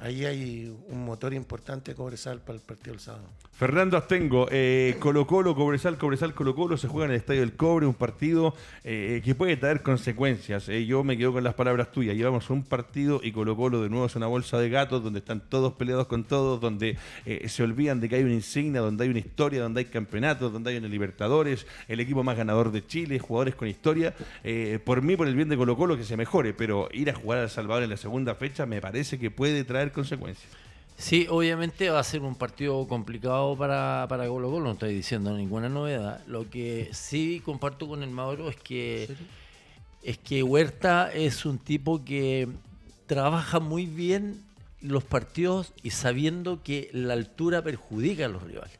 ahí hay un motor importante Cobresal para el partido del sábado. Fernando Astengo, eh, Colo Colo, Cobresal, Cobresal, Colo Colo, se juega en el Estadio del Cobre, un partido eh, que puede traer consecuencias. Eh. yo me quedo con las palabras tuyas. Llevamos un partido y Colo Colo de nuevo es una bolsa de gatos donde están todos peleados con todos, donde eh, se olvidan de que hay una insignia, donde hay una historia, donde hay campeonatos, donde hay una Libertadores, el equipo más ganador de Chile, jugadores con historia. por mí, por el bien de Colo Colo, que se mejore, pero ir a jugar a El Salvador en la segunda fecha me parece que puede traer consecuencias. Sí, obviamente va a ser un partido complicado para, para Colo no estoy diciendo ninguna novedad. Lo que sí comparto con el Mauro es que, es que Huerta es un tipo que trabaja muy bien los partidos y sabiendo que la altura perjudica a los rivales.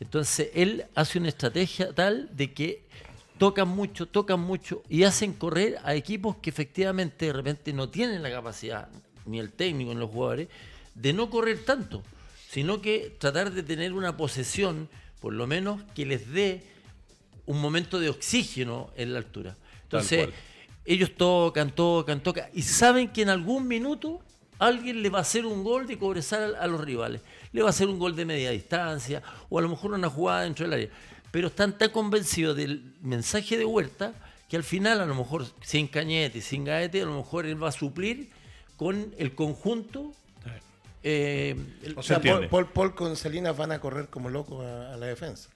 Entonces él hace una estrategia tal de que tocan mucho, tocan mucho y hacen correr a equipos que efectivamente de repente no tienen la capacidad, ni el técnico ni los jugadores, de no correr tanto, sino que tratar de tener una posesión, por lo menos, que les dé un momento de oxígeno en la altura. Entonces, ellos tocan, tocan, tocan, y saben que en algún minuto alguien le va a hacer un gol de cobrezar a los rivales. Le va a hacer un gol de media distancia, o a lo mejor una jugada dentro del área. Pero están tan convencidos del mensaje de Huerta que al final, a lo mejor sin Cañete, sin Gaete, a lo mejor él va a suplir con el conjunto eh, o sea, Paul, con Salinas van a correr como locos a, la defensa.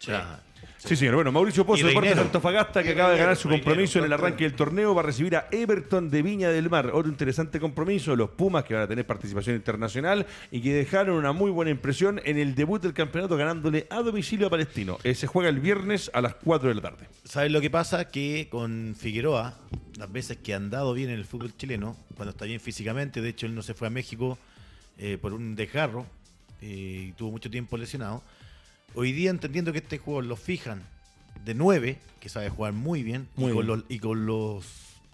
Sí. señor. Bueno, Mauricio Pozo, deporte de Antofagasta, que acaba de ganar su compromiso en el arranque del torneo, va a recibir a Everton de Viña del Mar. Otro interesante compromiso, los Pumas, que van a tener participación internacional y que dejaron una muy buena impresión en el debut del campeonato ganándole a domicilio a Palestino. Eh, se juega el viernes a las 4 de la tarde. ¿Sabes lo que pasa? Que con Figueroa, las veces que ha andado bien en el fútbol chileno, cuando está bien físicamente, de hecho él no se fue a México eh, por un desgarro eh, y tuvo mucho tiempo lesionado. Hoy día, entendiendo que este juego lo fijan de 9, que sabe jugar muy bien, y, Con los,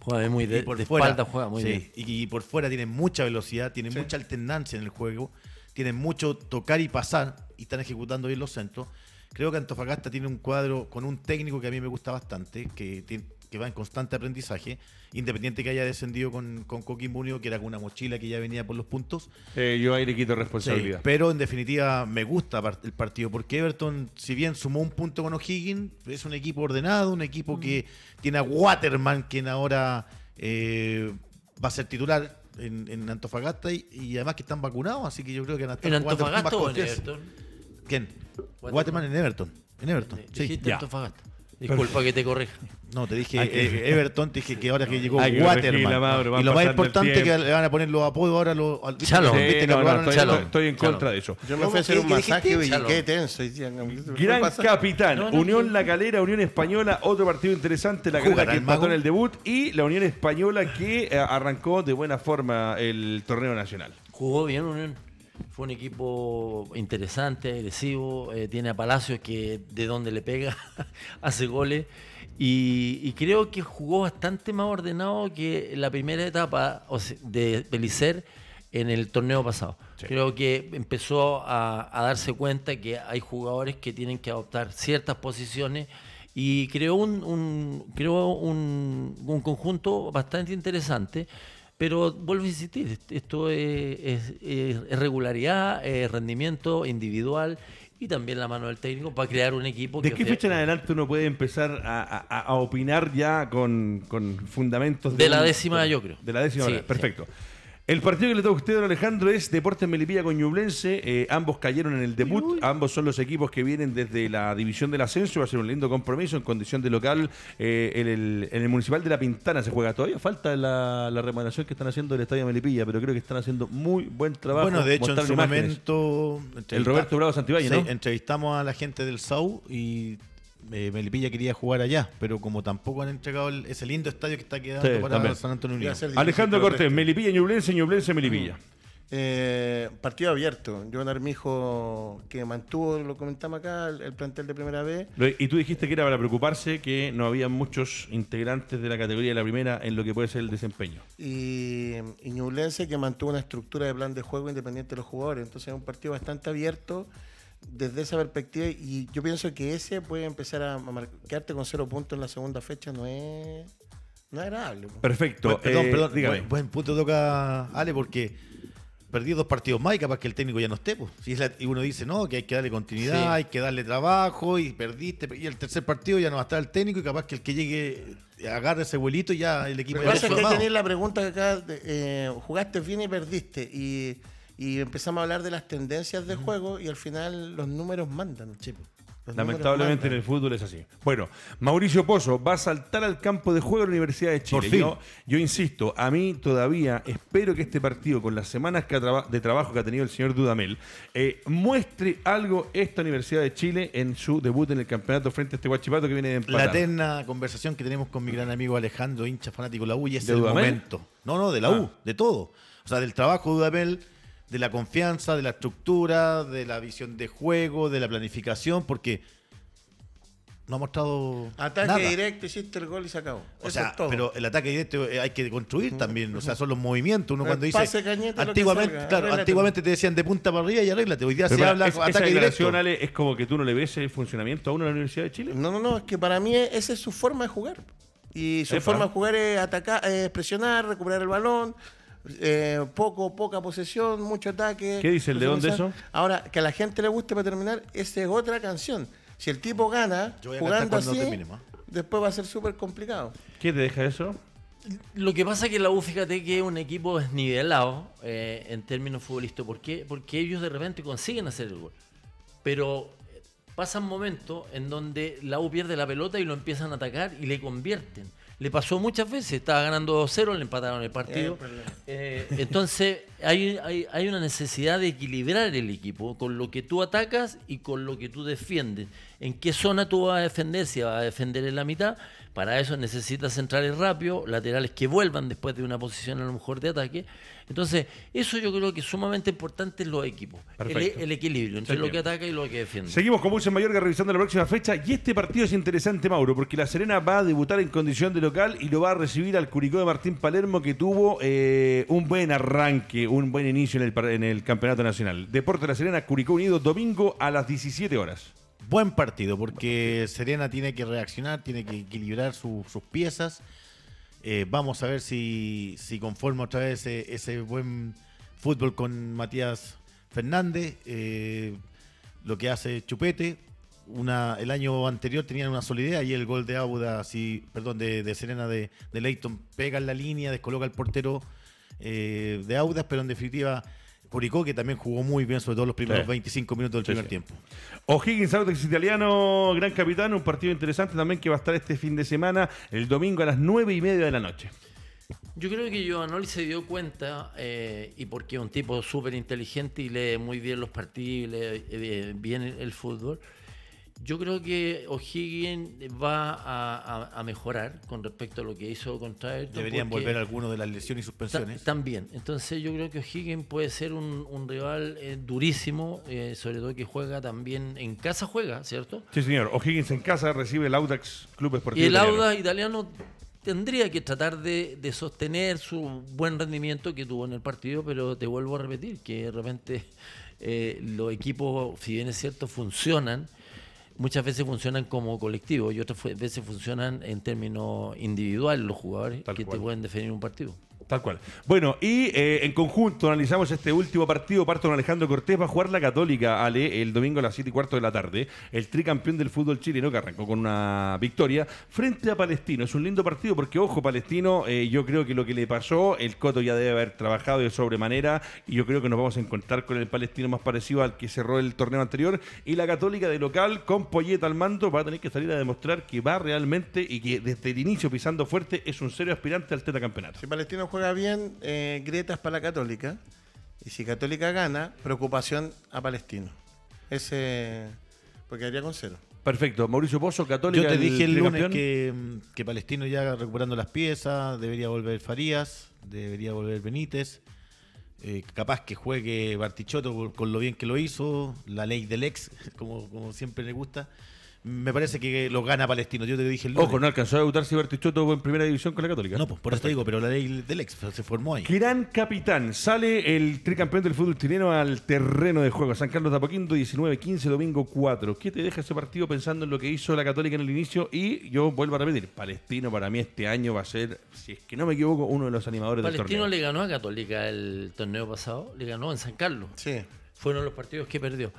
juega muy de, por fuera, juega muy bien. Y, por fuera tiene mucha velocidad, tiene mucha alternancia en el juego, tiene mucho tocar y pasar, y están ejecutando bien los centros. Creo que Antofagasta tiene un cuadro con un técnico que a mí me gusta bastante, que tiene, que va en constante aprendizaje, independiente que haya descendido con, con que era con una mochila que ya venía por los puntos. yo ahí le quito responsabilidad. pero en definitiva me gusta el partido, porque Everton, si bien sumó un punto con O'Higgins, es un equipo ordenado, un equipo mm. que tiene a Waterman, quien ahora eh, va a ser titular. En, Antofagasta y, además que están vacunados, así que yo creo que van a ¿En Antofagasta Everton? ¿Quién? Waterman, en Everton. En Everton. Sí, Antofagasta. Disculpa que te corrija. No, te dije eh, Everton, te dije que ahora que llegó Waterman. y lo más importante que le van a poner los apodos ahora los al- Chalo. estoy, en contra de eso. Yo me fui a hacer un masaje y qué tenso. Gran capitán, Unión La Calera, Unión Española, otro partido interesante, la Calera que en el debut y la Unión Española que eh, arrancó de buena forma el torneo nacional. Jugó bien Unión. Fue un equipo interesante, agresivo, eh, tiene a Palacios que de donde le pega <laughs> hace goles y, creo que jugó bastante más ordenado que la primera etapa de Belicer en el torneo pasado. Creo que empezó a, darse cuenta que hay jugadores que tienen que adoptar ciertas posiciones y creó un, un, conjunto bastante interesante pero vuelvo a insistir, esto es, regularidad, rendimiento individual y también la mano del técnico para crear un equipo. ¿De qué fecha en adelante uno puede empezar a, opinar ya con, fundamentos? De, la décima, yo creo. De la décima, perfecto. El partido que le toca a usted, don Alejandro, es Deportes Melipilla con Ñublense. Eh, ambos cayeron en el debut. Ambos son los equipos que vienen desde la división del ascenso. Va a ser un lindo compromiso en condición de local. Eh, en, el, Municipal de La Pintana se juega todavía. Falta la, remodelación que están haciendo el Estadio Melipilla, pero creo que están haciendo muy buen trabajo. Bueno, de hecho, en su momento. El Roberto Bravo Santibáñez, Entrevistamos a la gente del SAU y eh, Melipilla quería jugar allá, pero como tampoco han entregado ese lindo estadio que está quedando para San Antonio Unido. Alejandro Cortés, Melipilla, Ñublense, Ñublense, Melipilla. Eh, partido abierto. Joan Armijo, que mantuvo, lo comentamos acá, el, plantel de primera vez. Y tú dijiste que era para preocuparse que no había muchos integrantes de la categoría de la primera en lo que puede ser el desempeño. Y, y Ñublense, que mantuvo una estructura de plan de juego independiente de los jugadores. Entonces, es un partido bastante abierto desde esa perspectiva, y yo pienso que ese puede empezar a marcarte con cero puntos en la segunda fecha, no es, no es agradable. Pues. Perfecto. perdón, eh, perdón, dígame. Buen, en punto toca Ale, porque perdí dos partidos más y capaz que el técnico ya no esté. Pues. Y, uno dice, no, que hay que darle continuidad, hay que darle trabajo, y perdiste, y el tercer partido ya no va a estar el técnico, y capaz que el que llegue agarre ese vuelito y ya el equipo Pero ya pasa que tenés la pregunta que acá, eh, jugaste bien y perdiste, y y empezamos a hablar de las tendencias de juego y al final los números mandan. chico Lamentablemente en el fútbol es así. Bueno, Mauricio Pozo va a saltar al campo de juego de la Universidad de Chile. Yo, insisto, a mí todavía espero que este partido, con las semanas de trabajo que ha tenido el señor Dudamel, eh, muestre algo esta Universidad de Chile en su debut en el campeonato frente a este Guachipato que viene de empatar. La eterna conversación que tenemos con mi gran amigo Alejandro, hincha fanático de la U, y es el momento. No, no, de la ah. U, de todo. O sea, del trabajo de Dudamel de la confianza, de la estructura, de la visión de juego, de la planificación, porque no ha mostrado. Ataque directo, hiciste el gol y se acabó. O sea, pero el ataque directo eh, hay que construir también. O sea, son los movimientos. Uno cuando dice. Cañete, antiguamente, claro, antiguamente te decían de punta para arriba y arréglate. Hoy día se habla es, ataque directo. es como que tú no le ves el funcionamiento a uno en la Universidad de Chile. No, no, no. Es que para mí esa es su forma de jugar. Y su forma de jugar es atacar, presionar, recuperar el balón eh, poco, poca posesión, mucho ataque. ¿Qué dice el león de eso? Ahora, que a la gente le guste para terminar, esa es otra canción. Si el tipo gana, jugando así, después va a ser súper complicado. ¿Qué te deja eso? Lo que pasa es que la U, fíjate que es un equipo desnivelado eh, en términos futbolísticos. ¿Por qué? Porque ellos de repente consiguen hacer el gol. Pero eh, pasan momentos en donde la U pierde la pelota y lo empiezan a atacar y le convierten. Le pasó muchas veces, estaba ganando 2-0, le empataron el partido. Eh, entonces, hay, una necesidad de equilibrar el equipo con lo que tú atacas y con lo que tú defiendes. ¿En qué zona tú vas a defender? Si vas a defender en la mitad, para eso necesitas centrales rápidos, laterales que vuelvan después de una posición a lo mejor de ataque. Entonces, eso yo creo que es sumamente importante en los equipos. El, e- equilibrio entre lo que ataca y lo que defiende. Seguimos con Mucho en Mayorga revisando la próxima fecha. Y este partido es interesante, Mauro, porque la Serena va a debutar en condición de local y lo va a recibir al Curicó de Martín Palermo, que tuvo eh, un buen arranque un buen inicio en el, Campeonato Nacional. Deporte de la Serena, Curicó Unido, domingo a las 17 horas. Buen partido, porque Serena tiene que reaccionar, tiene que equilibrar sus piezas. Eh, vamos a ver si, si conforma otra vez eh, ese, buen fútbol con Matías Fernández, eh, lo que hace Chupete. el año anterior tenían una solidez y el gol de Abuda, perdón, de, Serena de, de, Leighton pega en la línea, descoloca el portero eh, de Audas, pero en definitiva Curicó, que también jugó muy bien, sobre todo los primeros 25 minutos del primer tiempo. O'Higgins, Audax Italiano, gran capitán, un partido interesante también que va a estar este fin de semana, el domingo a las 9 y media de la noche. Yo creo que Joanoli se dio cuenta, eh, y porque es un tipo súper inteligente y lee muy bien los partidos y lee eh, bien el fútbol, yo creo que O'Higgins va a, mejorar con respecto a lo que hizo contra él. Deberían volver algunos de las lesiones y suspensiones. también. Entonces yo creo que O'Higgins puede ser un, rival eh, durísimo, eh, sobre todo que juega también en casa juega, ¿cierto? Sí, señor. O'Higgins en casa recibe el Audax Club Esportivo. Y el Audax italiano tendría que tratar de, sostener su buen rendimiento que tuvo en el partido, pero te vuelvo a repetir que de repente eh, los equipos, si bien es cierto, funcionan muchas veces funcionan como colectivo y otras veces funcionan en términos individuales los jugadores que te pueden definir un partido. Tal cual. Bueno, y eh, en conjunto analizamos este último partido. Parto con Alejandro Cortés. Va a jugar la Católica, Ale, el domingo a las 7 y cuarto de la tarde. El tricampeón del fútbol chileno que arrancó con una victoria frente a Palestino. Es un lindo partido porque, ojo, Palestino, eh, yo creo que lo que le pasó, el Coto ya debe haber trabajado de sobremanera. Y yo creo que nos vamos a encontrar con el Palestino más parecido al que cerró el torneo anterior. Y la Católica de local, con Polleta al mando, va a tener que salir a demostrar que va realmente y que desde el inicio pisando fuerte es un serio aspirante al Teta Campeonato. Palestino juega bien, eh, grietas para la Católica. Y si Católica gana, preocupación a Palestino. Ese. Porque haría con cero. Perfecto. Mauricio Pozo, Católica. Yo te dije el, el lunes que, Palestino ya recuperando las piezas, debería volver Farías, debería volver Benítez. Eh, capaz que juegue Bartichotto con lo bien que lo hizo, la ley del ex, <laughs> como, como siempre le gusta me parece que lo gana Palestino. Yo te dije el Ojo, no alcanzó a debutar Cibertichoto en primera división con la Católica. No, pues por eso digo, pero la ley del ex se formó ahí. Gran capitán. Sale el tricampeón del fútbol chileno al terreno de juego. San Carlos de Apoquindo, 19-15, domingo 4. ¿Qué te deja ese partido pensando en lo que hizo la Católica en el inicio? Y yo vuelvo a repetir, Palestino para mí este año va a ser, si es que no me equivoco, uno de los animadores Palestino del Palestino le ganó a Católica el torneo pasado, le ganó en San Carlos. Sí. Fueron los partidos que perdió.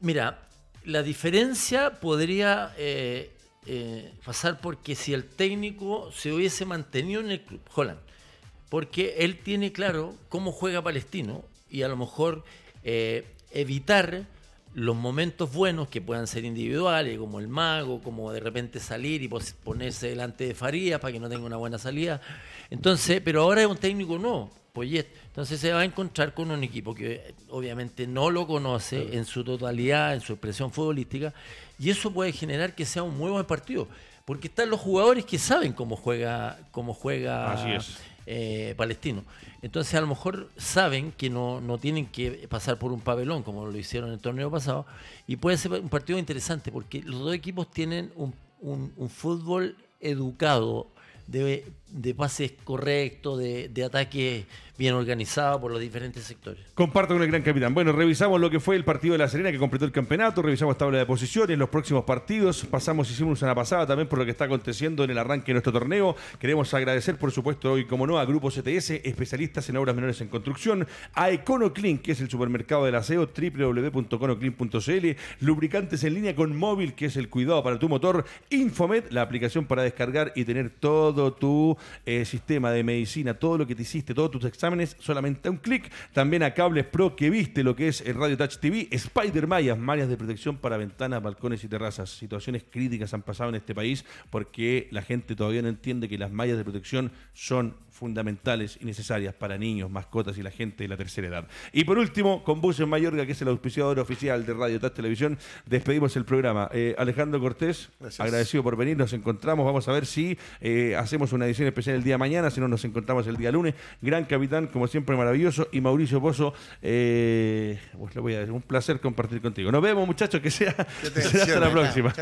Mira, la diferencia podría eh, eh, pasar porque si el técnico se hubiese mantenido en el club, Holland, porque él tiene claro cómo juega Palestino y a lo mejor eh, evitar los momentos buenos que puedan ser individuales, como el mago, como de repente salir y ponerse delante de Farías para que no tenga una buena salida. Entonces, pero ahora es un técnico nuevo entonces se va a encontrar con un equipo que eh, obviamente no lo conoce en su totalidad, en su expresión futbolística, y eso puede generar que sea un nuevo partido, porque están los jugadores que saben cómo juega, cómo juega eh, Palestino. Entonces a lo mejor saben que no, no tienen que pasar por un pabellón como lo hicieron en el torneo pasado, y puede ser un partido interesante porque los dos equipos tienen un fútbol educado de, pases correctos, de, de ataques bien organizado por los diferentes sectores. Comparto con el gran capitán. Bueno, revisamos lo que fue el partido de La Serena que completó el campeonato, revisamos tabla de posiciones, los próximos partidos, pasamos, hicimos una pasada también por lo que está aconteciendo en el arranque de nuestro torneo. Queremos agradecer, por supuesto, hoy, como no, a Grupo CTS, especialistas en obras menores en construcción, a EconoClean, que es el supermercado del aseo, www.conoclean.cl, lubricantes en línea con móvil, que es el cuidado para tu motor, Infomed, la aplicación para descargar y tener todo tu eh, sistema de medicina, todo lo que te hiciste, todos tus exámenes solamente a un clic. También a Cables Pro que viste lo que es el eh, Radio Touch TV, Spider Mayas, mallas de protección para ventanas, balcones y terrazas. Situaciones críticas han pasado en este país porque la gente todavía no entiende que las mallas de protección son fundamentales y necesarias para niños, mascotas y la gente de la tercera edad. Y por último, con en Mayorga, que es el auspiciador oficial de Radio TAT Televisión, despedimos el programa. Eh, Alejandro Cortés, agradecido por venir, nos encontramos, vamos a ver si eh, hacemos una edición especial el día mañana, si no nos encontramos el día lunes. Gran capitán, como siempre, maravilloso. Y Mauricio Pozo, eh, pues voy a decir, un placer compartir contigo. Nos vemos, muchachos, que sea, que <laughs> hasta la próxima.